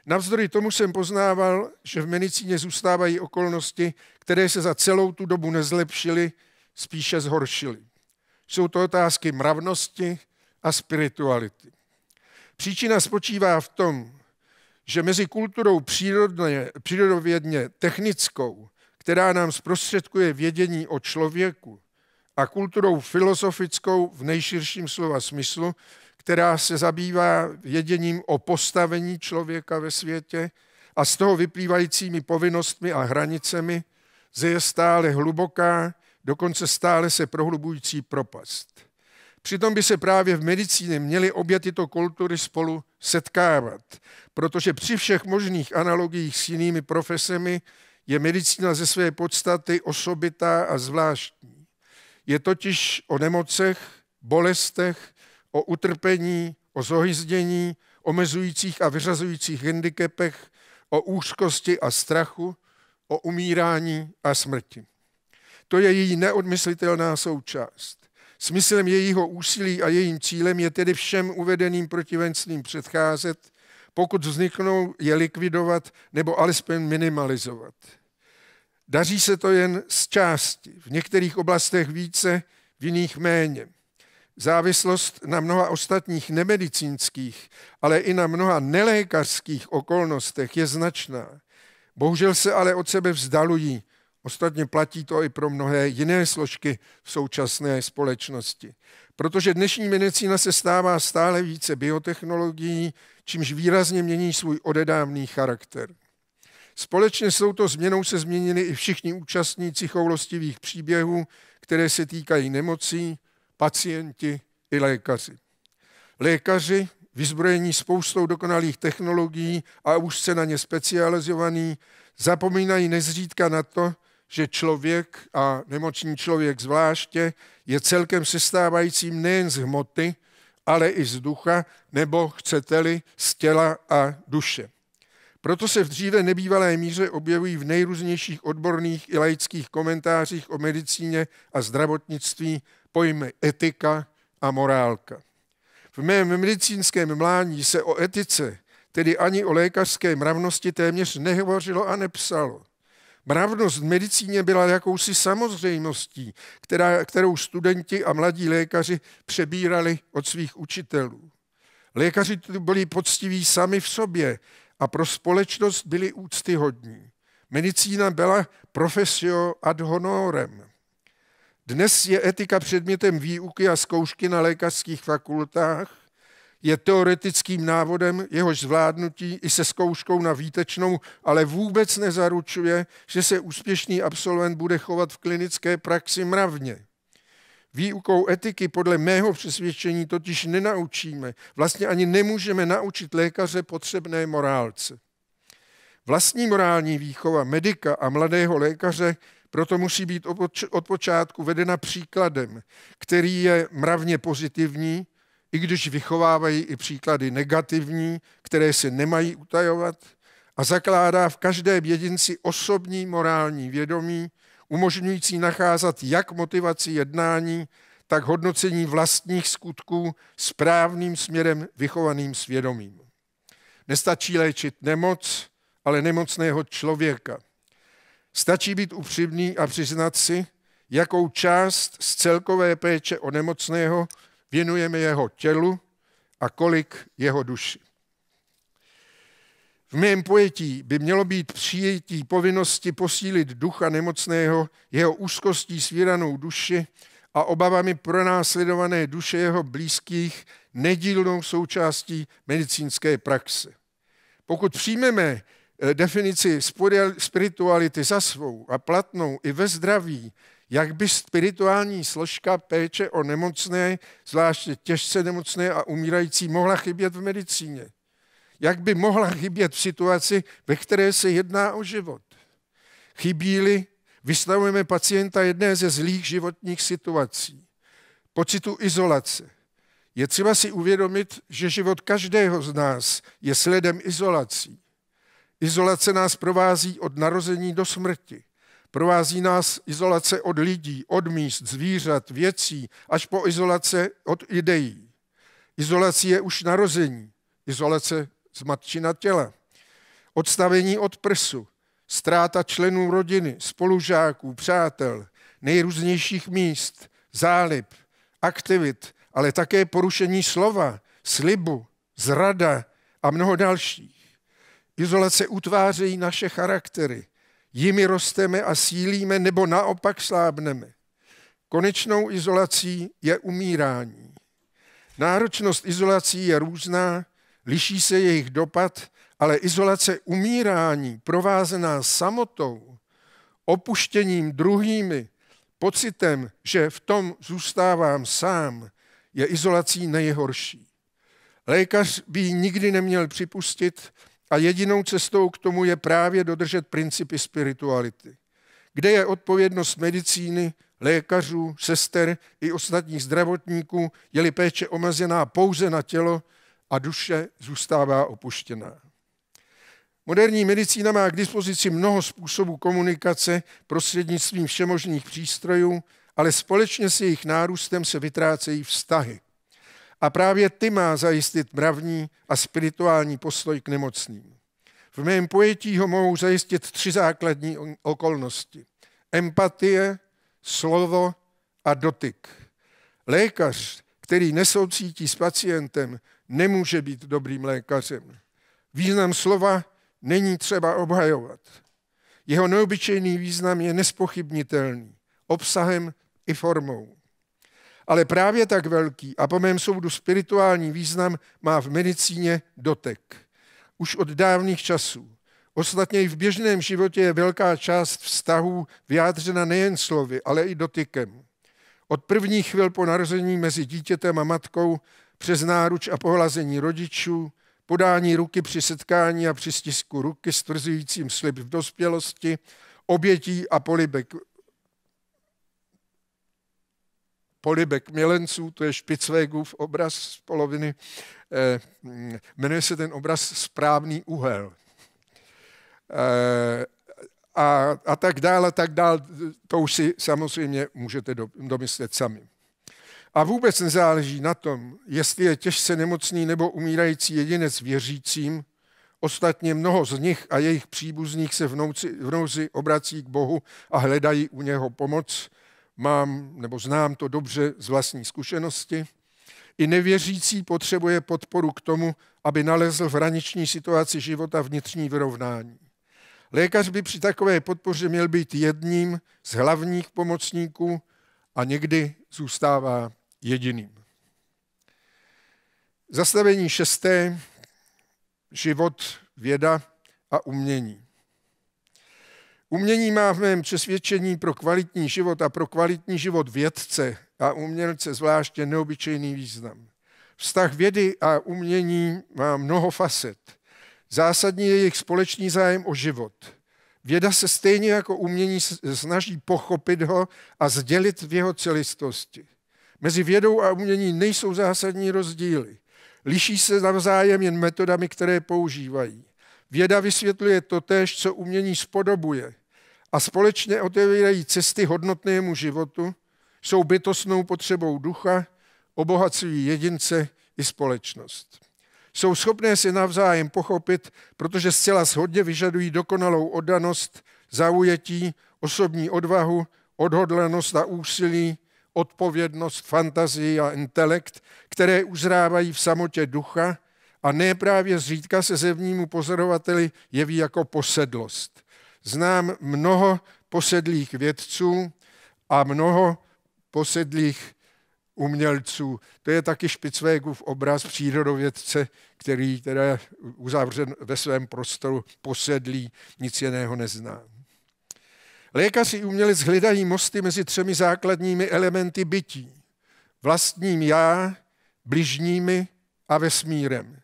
Navzdory tomu jsem poznával, že v medicíně zůstávají okolnosti, které se za celou tu dobu nezlepšily, spíše zhoršily. Jsou to otázky mravnosti a spirituality. Příčina spočívá v tom, že mezi kulturou přírodně, přírodovědně technickou, která nám zprostředkuje vědění o člověku, a kulturou filozofickou v nejširším slova smyslu která se zabývá věděním o postavení člověka ve světě a z toho vyplývajícími povinnostmi a hranicemi, že je stále hluboká, dokonce stále se prohlubující propast. Přitom by se právě v medicíně měly obě tyto kultury spolu setkávat, protože při všech možných analogiích s jinými profesemi je medicína ze své podstaty osobitá a zvláštní. Je totiž o nemocech, bolestech o utrpení, o zohyzdění, omezujících a vyřazujících handicapech, o úzkosti a strachu, o umírání a smrti. To je její neodmyslitelná součást. Smyslem jejího úsilí a jejím cílem je tedy všem uvedeným protivenstvím předcházet, pokud vzniknou, je likvidovat nebo alespoň minimalizovat. Daří se to jen z části, v některých oblastech více, v jiných méně. Závislost na mnoha ostatních nemedicínských, ale i na mnoha nelékařských okolnostech je značná. Bohužel se ale od sebe vzdalují. Ostatně platí to i pro mnohé jiné složky v současné společnosti. Protože dnešní medicína se stává stále více biotechnologií, čímž výrazně mění svůj odedávný charakter. Společně s touto změnou se změnili i všichni účastníci choulostivých příběhů, které se týkají nemocí, pacienti i lékaři. Lékaři, vyzbrojení spoustou dokonalých technologií a už se na ně specializovaný, zapomínají nezřídka na to, že člověk a nemocný člověk zvláště je celkem sestávajícím nejen z hmoty, ale i z ducha, nebo chcete-li, z těla a duše. Proto se v dříve nebývalé míře objevují v nejrůznějších odborných i laických komentářích o medicíně a zdravotnictví pojmy etika a morálka. V mém medicínském mlání se o etice, tedy ani o lékařské mravnosti téměř nehovořilo a nepsalo. Mravnost v medicíně byla jakousi samozřejmostí, která, kterou studenti a mladí lékaři přebírali od svých učitelů. Lékaři tu byli poctiví sami v sobě a pro společnost byli úctyhodní. Medicína byla profesio ad honorem. Dnes je etika předmětem výuky a zkoušky na lékařských fakultách, je teoretickým návodem, jehož zvládnutí i se zkouškou na výtečnou, ale vůbec nezaručuje, že se úspěšný absolvent bude chovat v klinické praxi mravně. Výukou etiky podle mého přesvědčení totiž nenaučíme, vlastně ani nemůžeme naučit lékaře potřebné morálce. Vlastní morální výchova medika a mladého lékaře proto musí být od počátku vedena příkladem, který je mravně pozitivní, i když vychovávají i příklady negativní, které se nemají utajovat, a zakládá v každé jedinci osobní morální vědomí, umožňující nacházet jak motivaci jednání, tak hodnocení vlastních skutků správným směrem vychovaným svědomím. Nestačí léčit nemoc, ale nemocného člověka. Stačí být upřímný a přiznat si, jakou část z celkové péče o nemocného věnujeme jeho tělu a kolik jeho duši. V mém pojetí by mělo být přijetí povinnosti posílit ducha nemocného, jeho úzkostí svíranou duši a obavami pronásledované duše jeho blízkých nedílnou součástí medicínské praxe. Pokud přijmeme Eh, definici spirituality za svou a platnou i ve zdraví, jak by spirituální složka péče o nemocné, zvláště těžce nemocné a umírající, mohla chybět v medicíně. Jak by mohla chybět v situaci, ve které se jedná o život. Chybí-li, vystavujeme pacienta jedné ze zlých životních situací. Pocitu izolace. Je třeba si uvědomit, že život každého z nás je sledem izolací. Izolace nás provází od narození do smrti. Provází nás izolace od lidí, od míst, zvířat, věcí, až po izolace od ideí. Izolace je už narození, izolace z matčina těla. Odstavení od prsu, ztráta členů rodiny, spolužáků, přátel, nejrůznějších míst, zálib, aktivit, ale také porušení slova, slibu, zrada a mnoho dalších. Izolace utvářejí naše charaktery. Jimi rosteme a sílíme nebo naopak slábneme. Konečnou izolací je umírání. Náročnost izolací je různá, liší se jejich dopad, ale izolace umírání provázená samotou, opuštěním druhými, pocitem, že v tom zůstávám sám, je izolací nejhorší. Lékař by ji nikdy neměl připustit a jedinou cestou k tomu je právě dodržet principy spirituality, kde je odpovědnost medicíny, lékařů, sester i ostatních zdravotníků, je-li péče omezená pouze na tělo a duše zůstává opuštěná. Moderní medicína má k dispozici mnoho způsobů komunikace prostřednictvím všemožných přístrojů, ale společně s jejich nárůstem se vytrácejí vztahy. A právě ty má zajistit mravní a spirituální postoj k nemocným. V mém pojetí ho mohou zajistit tři základní okolnosti. Empatie, slovo a dotyk. Lékař, který nesoucítí s pacientem, nemůže být dobrým lékařem. Význam slova není třeba obhajovat. Jeho neobyčejný význam je nespochybnitelný, obsahem i formou ale právě tak velký a po mém soudu spirituální význam má v medicíně dotek. Už od dávných časů. Ostatně i v běžném životě je velká část vztahů vyjádřena nejen slovy, ale i dotykem. Od prvních chvil po narození mezi dítětem a matkou přes náruč a pohlazení rodičů, podání ruky při setkání a při stisku ruky stvrzujícím slib v dospělosti, obětí a polibek polibek milenců, to je Špicvégův obraz z poloviny, eh, mm, jmenuje se ten obraz Správný úhel. Eh, a, a tak dál a tak dál. to už si samozřejmě můžete domyslet sami. A vůbec nezáleží na tom, jestli je těžce nemocný nebo umírající jedinec věřícím, Ostatně mnoho z nich a jejich příbuzných se v nouzi, v nouzi obrací k Bohu a hledají u něho pomoc, mám nebo znám to dobře z vlastní zkušenosti, i nevěřící potřebuje podporu k tomu, aby nalezl v hraniční situaci života vnitřní vyrovnání. Lékař by při takové podpoře měl být jedním z hlavních pomocníků a někdy zůstává jediným. Zastavení šesté, život, věda a umění. Umění má v mém přesvědčení pro kvalitní život a pro kvalitní život vědce a umělce zvláště neobyčejný význam. Vztah vědy a umění má mnoho facet. Zásadní je jejich společný zájem o život. Věda se stejně jako umění snaží pochopit ho a sdělit v jeho celistosti. Mezi vědou a umění nejsou zásadní rozdíly. Liší se navzájem jen metodami, které používají. Věda vysvětluje totéž, co umění spodobuje a společně otevírají cesty hodnotnému životu, jsou bytostnou potřebou ducha, obohacují jedince i společnost. Jsou schopné si navzájem pochopit, protože zcela shodně vyžadují dokonalou oddanost, zaujetí, osobní odvahu, odhodlanost a úsilí, odpovědnost, fantazii a intelekt, které uzrávají v samotě ducha, a ne právě zřídka se zevnímu pozorovateli jeví jako posedlost. Znám mnoho posedlých vědců a mnoho posedlých umělců. To je taky Špicvégův obraz přírodovědce, který teda uzavřen ve svém prostoru posedlí, nic jiného nezná. Lékaři i umělec hledají mosty mezi třemi základními elementy bytí. Vlastním já, bližními a vesmírem.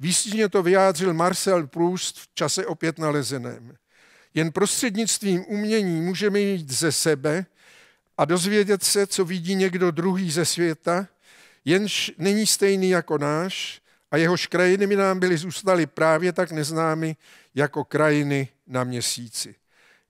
Výstižně to vyjádřil Marcel Proust v čase opět nalezeném. Jen prostřednictvím umění můžeme jít ze sebe a dozvědět se, co vidí někdo druhý ze světa, jenž není stejný jako náš a jehož krajiny nám byly zůstaly právě tak neznámy jako krajiny na měsíci.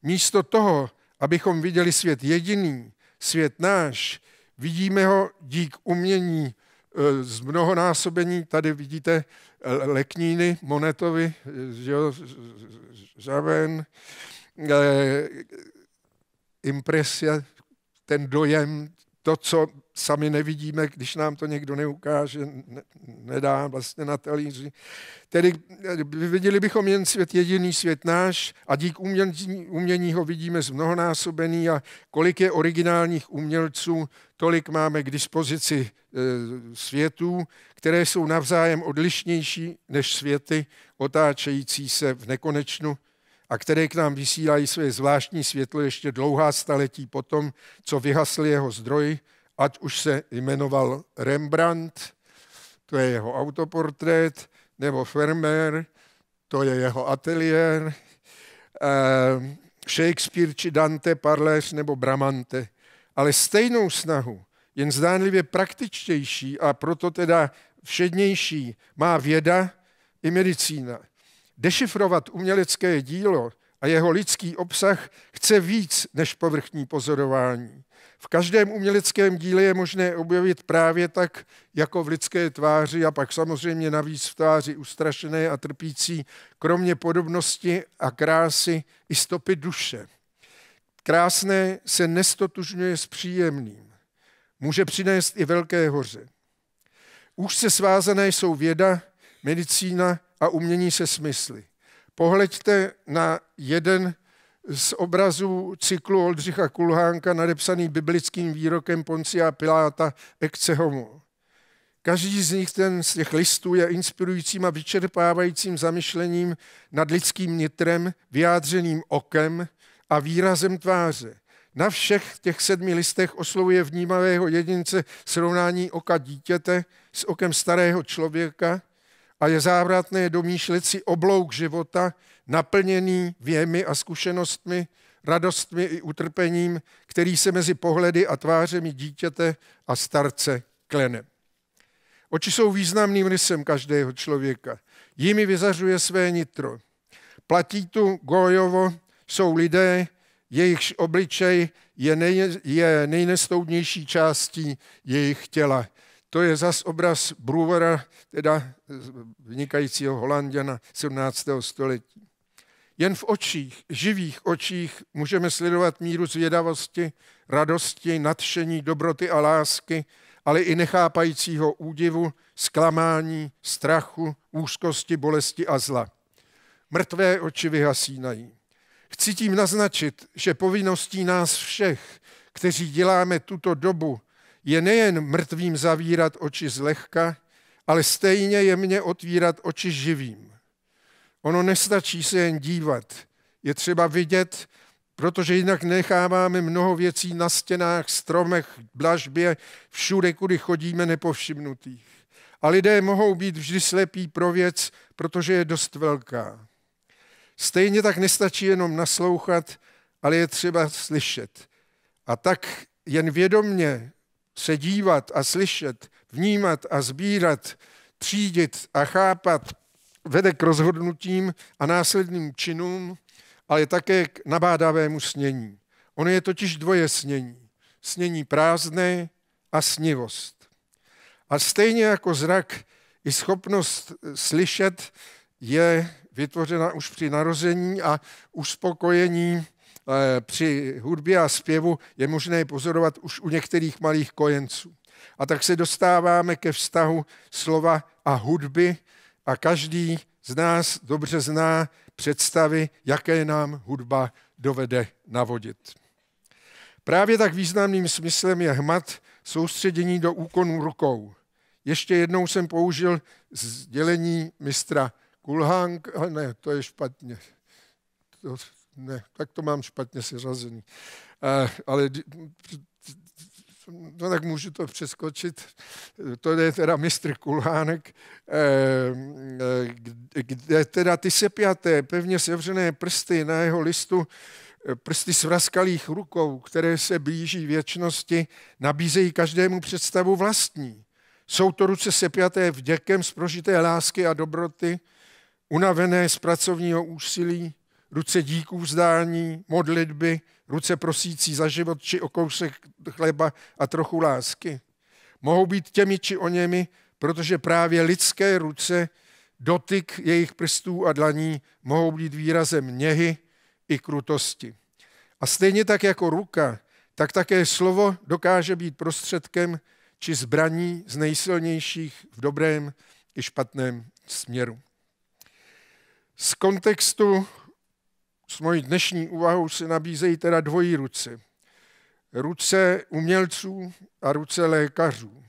Místo toho, abychom viděli svět jediný, svět náš, vidíme ho dík umění Eh, z mnohonásobení tady vidíte eh, lekníny, monetovy, eh, žaven, impresia, ten dojem, to, co sami nevidíme, když nám to někdo neukáže, ne, nedá vlastně na talíři. Tedy eh, viděli bychom jen svět jediný, svět náš a dík umění, umění ho vidíme zmnohonásobený a kolik je originálních umělců, tolik máme k dispozici e, světů, které jsou navzájem odlišnější než světy otáčející se v nekonečnu a které k nám vysílají své zvláštní světlo ještě dlouhá staletí potom, co vyhasl jeho zdroj, ať už se jmenoval Rembrandt, to je jeho autoportrét, nebo Vermeer, to je jeho ateliér, ehm, Shakespeare či Dante, Parléř nebo Bramante. Ale stejnou snahu, jen zdánlivě praktičtější a proto teda všednější, má věda i medicína. Dešifrovat umělecké dílo a jeho lidský obsah chce víc než povrchní pozorování. V každém uměleckém díle je možné objevit právě tak jako v lidské tváři a pak samozřejmě navíc v tváři ustrašené a trpící, kromě podobnosti a krásy i stopy duše. Krásné se nestotužňuje s příjemným. Může přinést i velké hoře. Už se svázané jsou věda, medicína a umění se smysly. Pohleďte na jeden z obrazu cyklu Oldřicha Kulhánka nadepsaný biblickým výrokem Poncia Piláta Ecce homo. Každý z nich ten z těch listů je inspirujícím a vyčerpávajícím zamyšlením nad lidským nitrem, vyjádřeným okem a výrazem tváře. Na všech těch sedmi listech oslovuje vnímavého jedince srovnání oka dítěte s okem starého člověka – a je závratné domýšlet si oblouk života, naplněný věmi a zkušenostmi, radostmi i utrpením, který se mezi pohledy a tvářemi dítěte a starce klene. Oči jsou významným rysem každého člověka. Jimi vyzařuje své nitro. Platí tu Gojovo jsou lidé, jejichž obličej je, nej, je nejnestoudnější částí jejich těla. To je zas obraz Brewera, teda vynikajícího holanděna 17. století. Jen v očích, živých očích, můžeme sledovat míru zvědavosti, radosti, nadšení, dobroty a lásky, ale i nechápajícího údivu, zklamání, strachu, úzkosti, bolesti a zla. Mrtvé oči vyhasínají. Chci tím naznačit, že povinností nás všech, kteří děláme tuto dobu je nejen mrtvým zavírat oči zlehka, ale stejně je mě otvírat oči živým. Ono nestačí se jen dívat, je třeba vidět, protože jinak necháváme mnoho věcí na stěnách, stromech, blažbě, všude, kudy chodíme nepovšimnutých. A lidé mohou být vždy slepí pro věc, protože je dost velká. Stejně tak nestačí jenom naslouchat, ale je třeba slyšet. A tak jen vědomně se dívat a slyšet, vnímat a sbírat, třídit a chápat vede k rozhodnutím a následným činům, ale také k nabádavému snění. Ono je totiž dvoje snění. Snění prázdné a snivost. A stejně jako zrak, i schopnost slyšet je vytvořena už při narození a uspokojení Eh, při hudbě a zpěvu je možné pozorovat už u některých malých kojenců. A tak se dostáváme ke vztahu slova a hudby a každý z nás dobře zná představy, jaké nám hudba dovede navodit. Právě tak významným smyslem je hmat soustředění do úkonů rukou. Ještě jednou jsem použil sdělení mistra Kulhang, ne, to je špatně. To, ne, tak to mám špatně seřazený. Eh, ale no tak můžu to přeskočit. To je teda mistr Kulhánek, eh, eh, kde teda ty sepjaté, pevně sevřené prsty na jeho listu, prsty svraskalých rukou, které se blíží věčnosti, nabízejí každému představu vlastní. Jsou to ruce sepjaté vděkem z prožité lásky a dobroty, unavené z pracovního úsilí, ruce díků vzdání, modlitby, ruce prosící za život či o kousek chleba a trochu lásky. Mohou být těmi či o němi, protože právě lidské ruce, dotyk jejich prstů a dlaní mohou být výrazem něhy i krutosti. A stejně tak jako ruka, tak také slovo dokáže být prostředkem či zbraní z nejsilnějších v dobrém i špatném směru. Z kontextu s mojí dnešní úvahou se nabízejí teda dvojí ruce. Ruce umělců a ruce lékařů.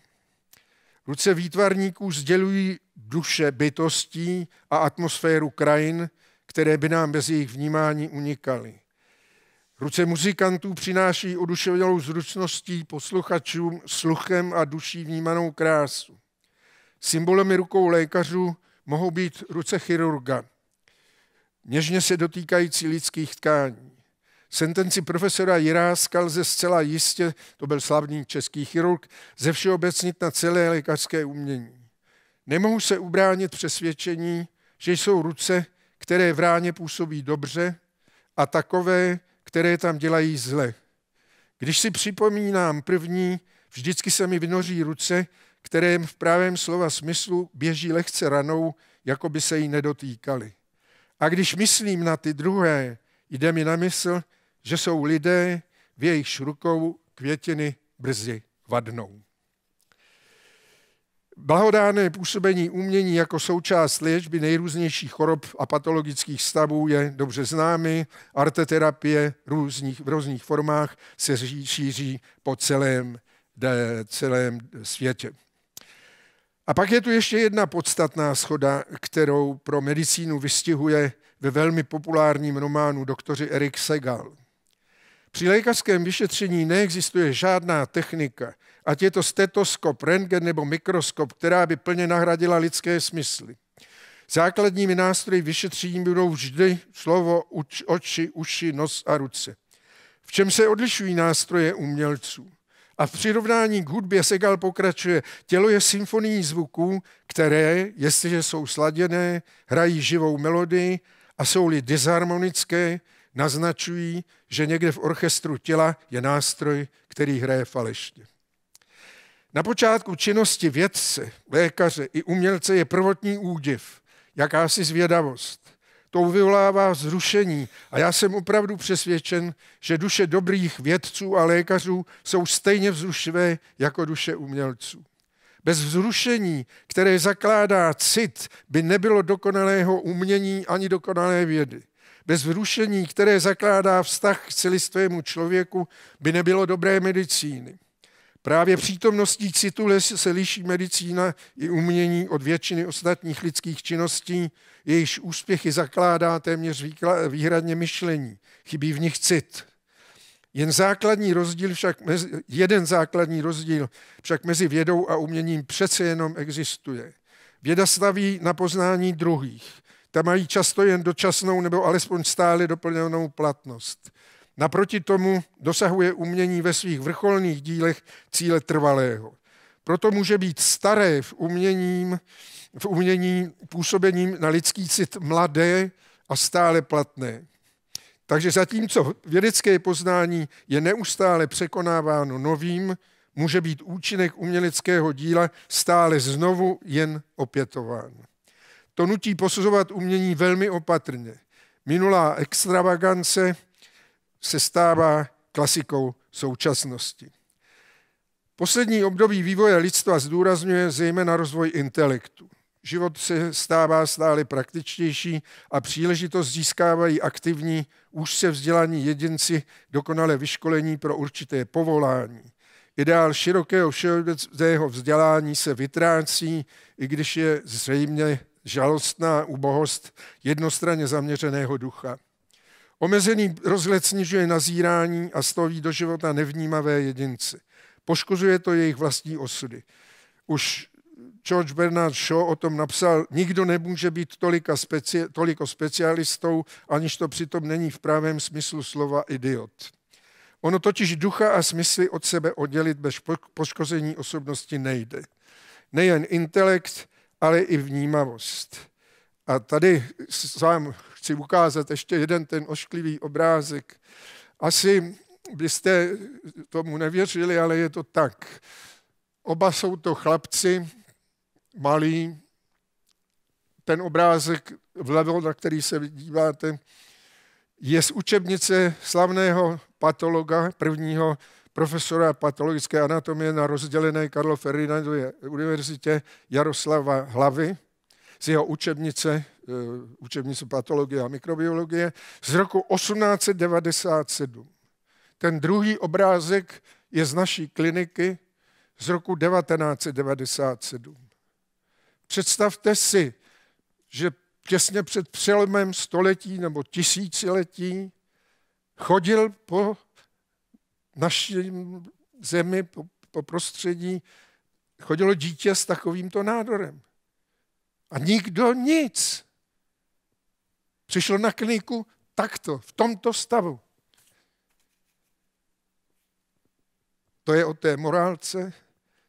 Ruce výtvarníků sdělují duše bytostí a atmosféru krajin, které by nám bez jejich vnímání unikaly. Ruce muzikantů přináší oduševnělou zručností posluchačům sluchem a duší vnímanou krásu. Symbolemi rukou lékařů mohou být ruce chirurga, něžně se dotýkající lidských tkání. Sentenci profesora Jiráska lze zcela jistě, to byl slavný český chirurg, ze všeobecnit na celé lékařské umění. Nemohu se ubránit přesvědčení, že jsou ruce, které v ráně působí dobře a takové, které tam dělají zle. Když si připomínám první, vždycky se mi vynoří ruce, které v pravém slova smyslu běží lehce ranou, jako by se jí nedotýkali. A když myslím na ty druhé, jde mi na mysl, že jsou lidé, v jejich rukou květiny brzy vadnou. Blahodárné působení umění jako součást léčby nejrůznějších chorob a patologických stavů je dobře známy. Arteterapie různých, v různých formách se šíří po celém, celém světě. A pak je tu ještě jedna podstatná schoda, kterou pro medicínu vystihuje ve velmi populárním románu doktoři Erik Segal. Při lékařském vyšetření neexistuje žádná technika, ať je to stetoskop, rentgen nebo mikroskop, která by plně nahradila lidské smysly. Základními nástroji vyšetření budou vždy slovo, uč, oči, uši, nos a ruce. V čem se odlišují nástroje umělců? A v přirovnání k hudbě Segal pokračuje. Tělo je symfonií zvuků, které, jestliže jsou sladěné, hrají živou melodii a jsou-li disharmonické, naznačují, že někde v orchestru těla je nástroj, který hraje falešně. Na počátku činnosti vědce, lékaře i umělce je prvotní údiv, jakási zvědavost to vyvolává zrušení. A já jsem opravdu přesvědčen, že duše dobrých vědců a lékařů jsou stejně vzrušivé jako duše umělců. Bez vzrušení, které zakládá cit, by nebylo dokonalého umění ani dokonalé vědy. Bez vzrušení, které zakládá vztah k celistvému člověku, by nebylo dobré medicíny. Právě přítomností citu se liší medicína i umění od většiny ostatních lidských činností, jejichž úspěchy zakládá téměř výhradně myšlení. Chybí v nich cit. Jen základní rozdíl však jeden základní rozdíl však mezi vědou a uměním přece jenom existuje. Věda staví na poznání druhých. Ta mají často jen dočasnou nebo alespoň stále doplněnou platnost. Naproti tomu dosahuje umění ve svých vrcholných dílech cíle trvalého. Proto může být staré v, uměním, v umění působením na lidský cit mladé a stále platné. Takže zatímco vědecké poznání je neustále překonáváno novým, může být účinek uměleckého díla stále znovu jen opětován. To nutí posuzovat umění velmi opatrně. Minulá extravagance – se stává klasikou současnosti. Poslední období vývoje lidstva zdůrazňuje zejména rozvoj intelektu. Život se stává stále praktičtější a příležitost získávají aktivní, už se vzdělaní jedinci dokonale vyškolení pro určité povolání. Ideál širokého všeobecného vzdělání se vytrácí, i když je zřejmě žalostná ubohost jednostranně zaměřeného ducha. Omezený rozhled snižuje nazírání a stoví do života nevnímavé jedince. Poškozuje to jejich vlastní osudy. Už George Bernard Shaw o tom napsal, nikdo nemůže být tolika speci- toliko specialistou, aniž to přitom není v pravém smyslu slova idiot. Ono totiž ducha a smysly od sebe oddělit bez poškození osobnosti nejde. Nejen intelekt, ale i vnímavost. A tady vám chci ukázat ještě jeden ten ošklivý obrázek. Asi byste tomu nevěřili, ale je to tak. Oba jsou to chlapci, malí. Ten obrázek vlevo, na který se díváte, je z učebnice slavného patologa, prvního profesora patologické anatomie na rozdělené Karlo Ferdinandově univerzitě Jaroslava Hlavy z jeho učebnice, eh, učebnice patologie a mikrobiologie z roku 1897. Ten druhý obrázek je z naší kliniky z roku 1997. Představte si, že těsně před přelomem století nebo tisíciletí chodil po naší zemi, po, po prostředí, chodilo dítě s takovýmto nádorem. A nikdo nic. Přišlo na kliniku takto, v tomto stavu. To je o té morálce,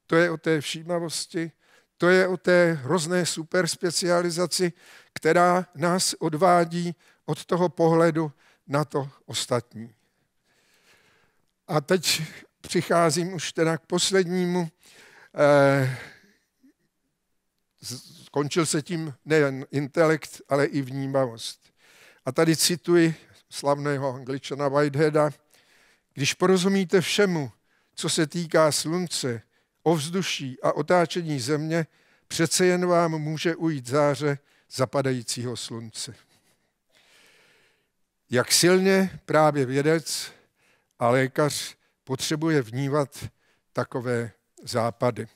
to je o té všímavosti, to je o té hrozné superspecializaci, která nás odvádí od toho pohledu na to ostatní. A teď přicházím už teda k poslednímu eh, Skončil se tím nejen intelekt, ale i vnímavost. A tady cituji slavného angličana Whiteheada, když porozumíte všemu, co se týká slunce, ovzduší a otáčení země, přece jen vám může ujít záře zapadajícího slunce. Jak silně právě vědec a lékař potřebuje vnívat takové západy.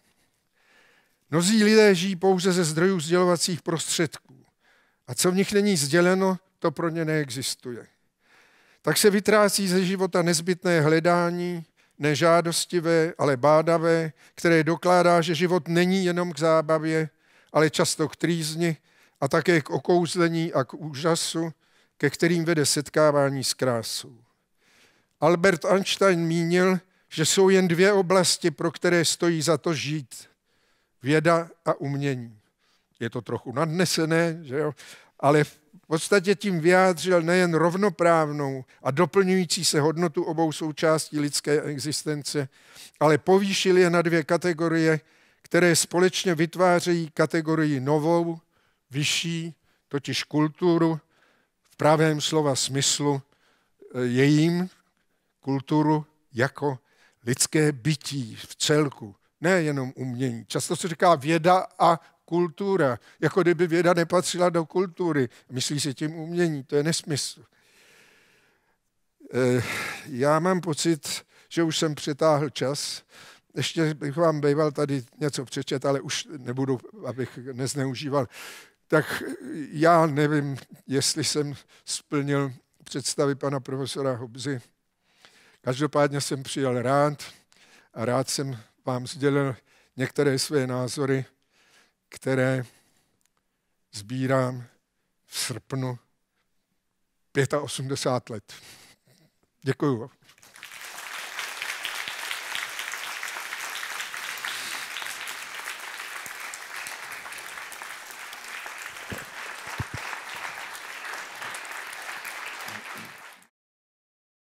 Mnozí lidé žijí pouze ze zdrojů sdělovacích prostředků a co v nich není sděleno, to pro ně neexistuje. Tak se vytrácí ze života nezbytné hledání, nežádostivé, ale bádavé, které dokládá, že život není jenom k zábavě, ale často k trýzni a také k okouzlení a k úžasu, ke kterým vede setkávání s krásou. Albert Einstein mínil, že jsou jen dvě oblasti, pro které stojí za to žít – věda a umění. Je to trochu nadnesené, že jo? ale v podstatě tím vyjádřil nejen rovnoprávnou a doplňující se hodnotu obou součástí lidské existence, ale povýšil je na dvě kategorie, které společně vytvářejí kategorii novou, vyšší, totiž kulturu, v pravém slova smyslu eh, jejím kulturu jako lidské bytí v celku, nejenom umění. Často se říká věda a kultura, jako kdyby věda nepatřila do kultury. Myslí si tím umění, to je nesmysl. Eh, já mám pocit, že už jsem přetáhl čas. Ještě bych vám býval tady něco přečet, ale už nebudu, abych nezneužíval. Tak já nevím, jestli jsem splnil představy pana profesora Hobzy. Každopádně jsem přijel rád a rád jsem vám sdělil některé své názory, které sbírám v srpnu 85 let. Děkuju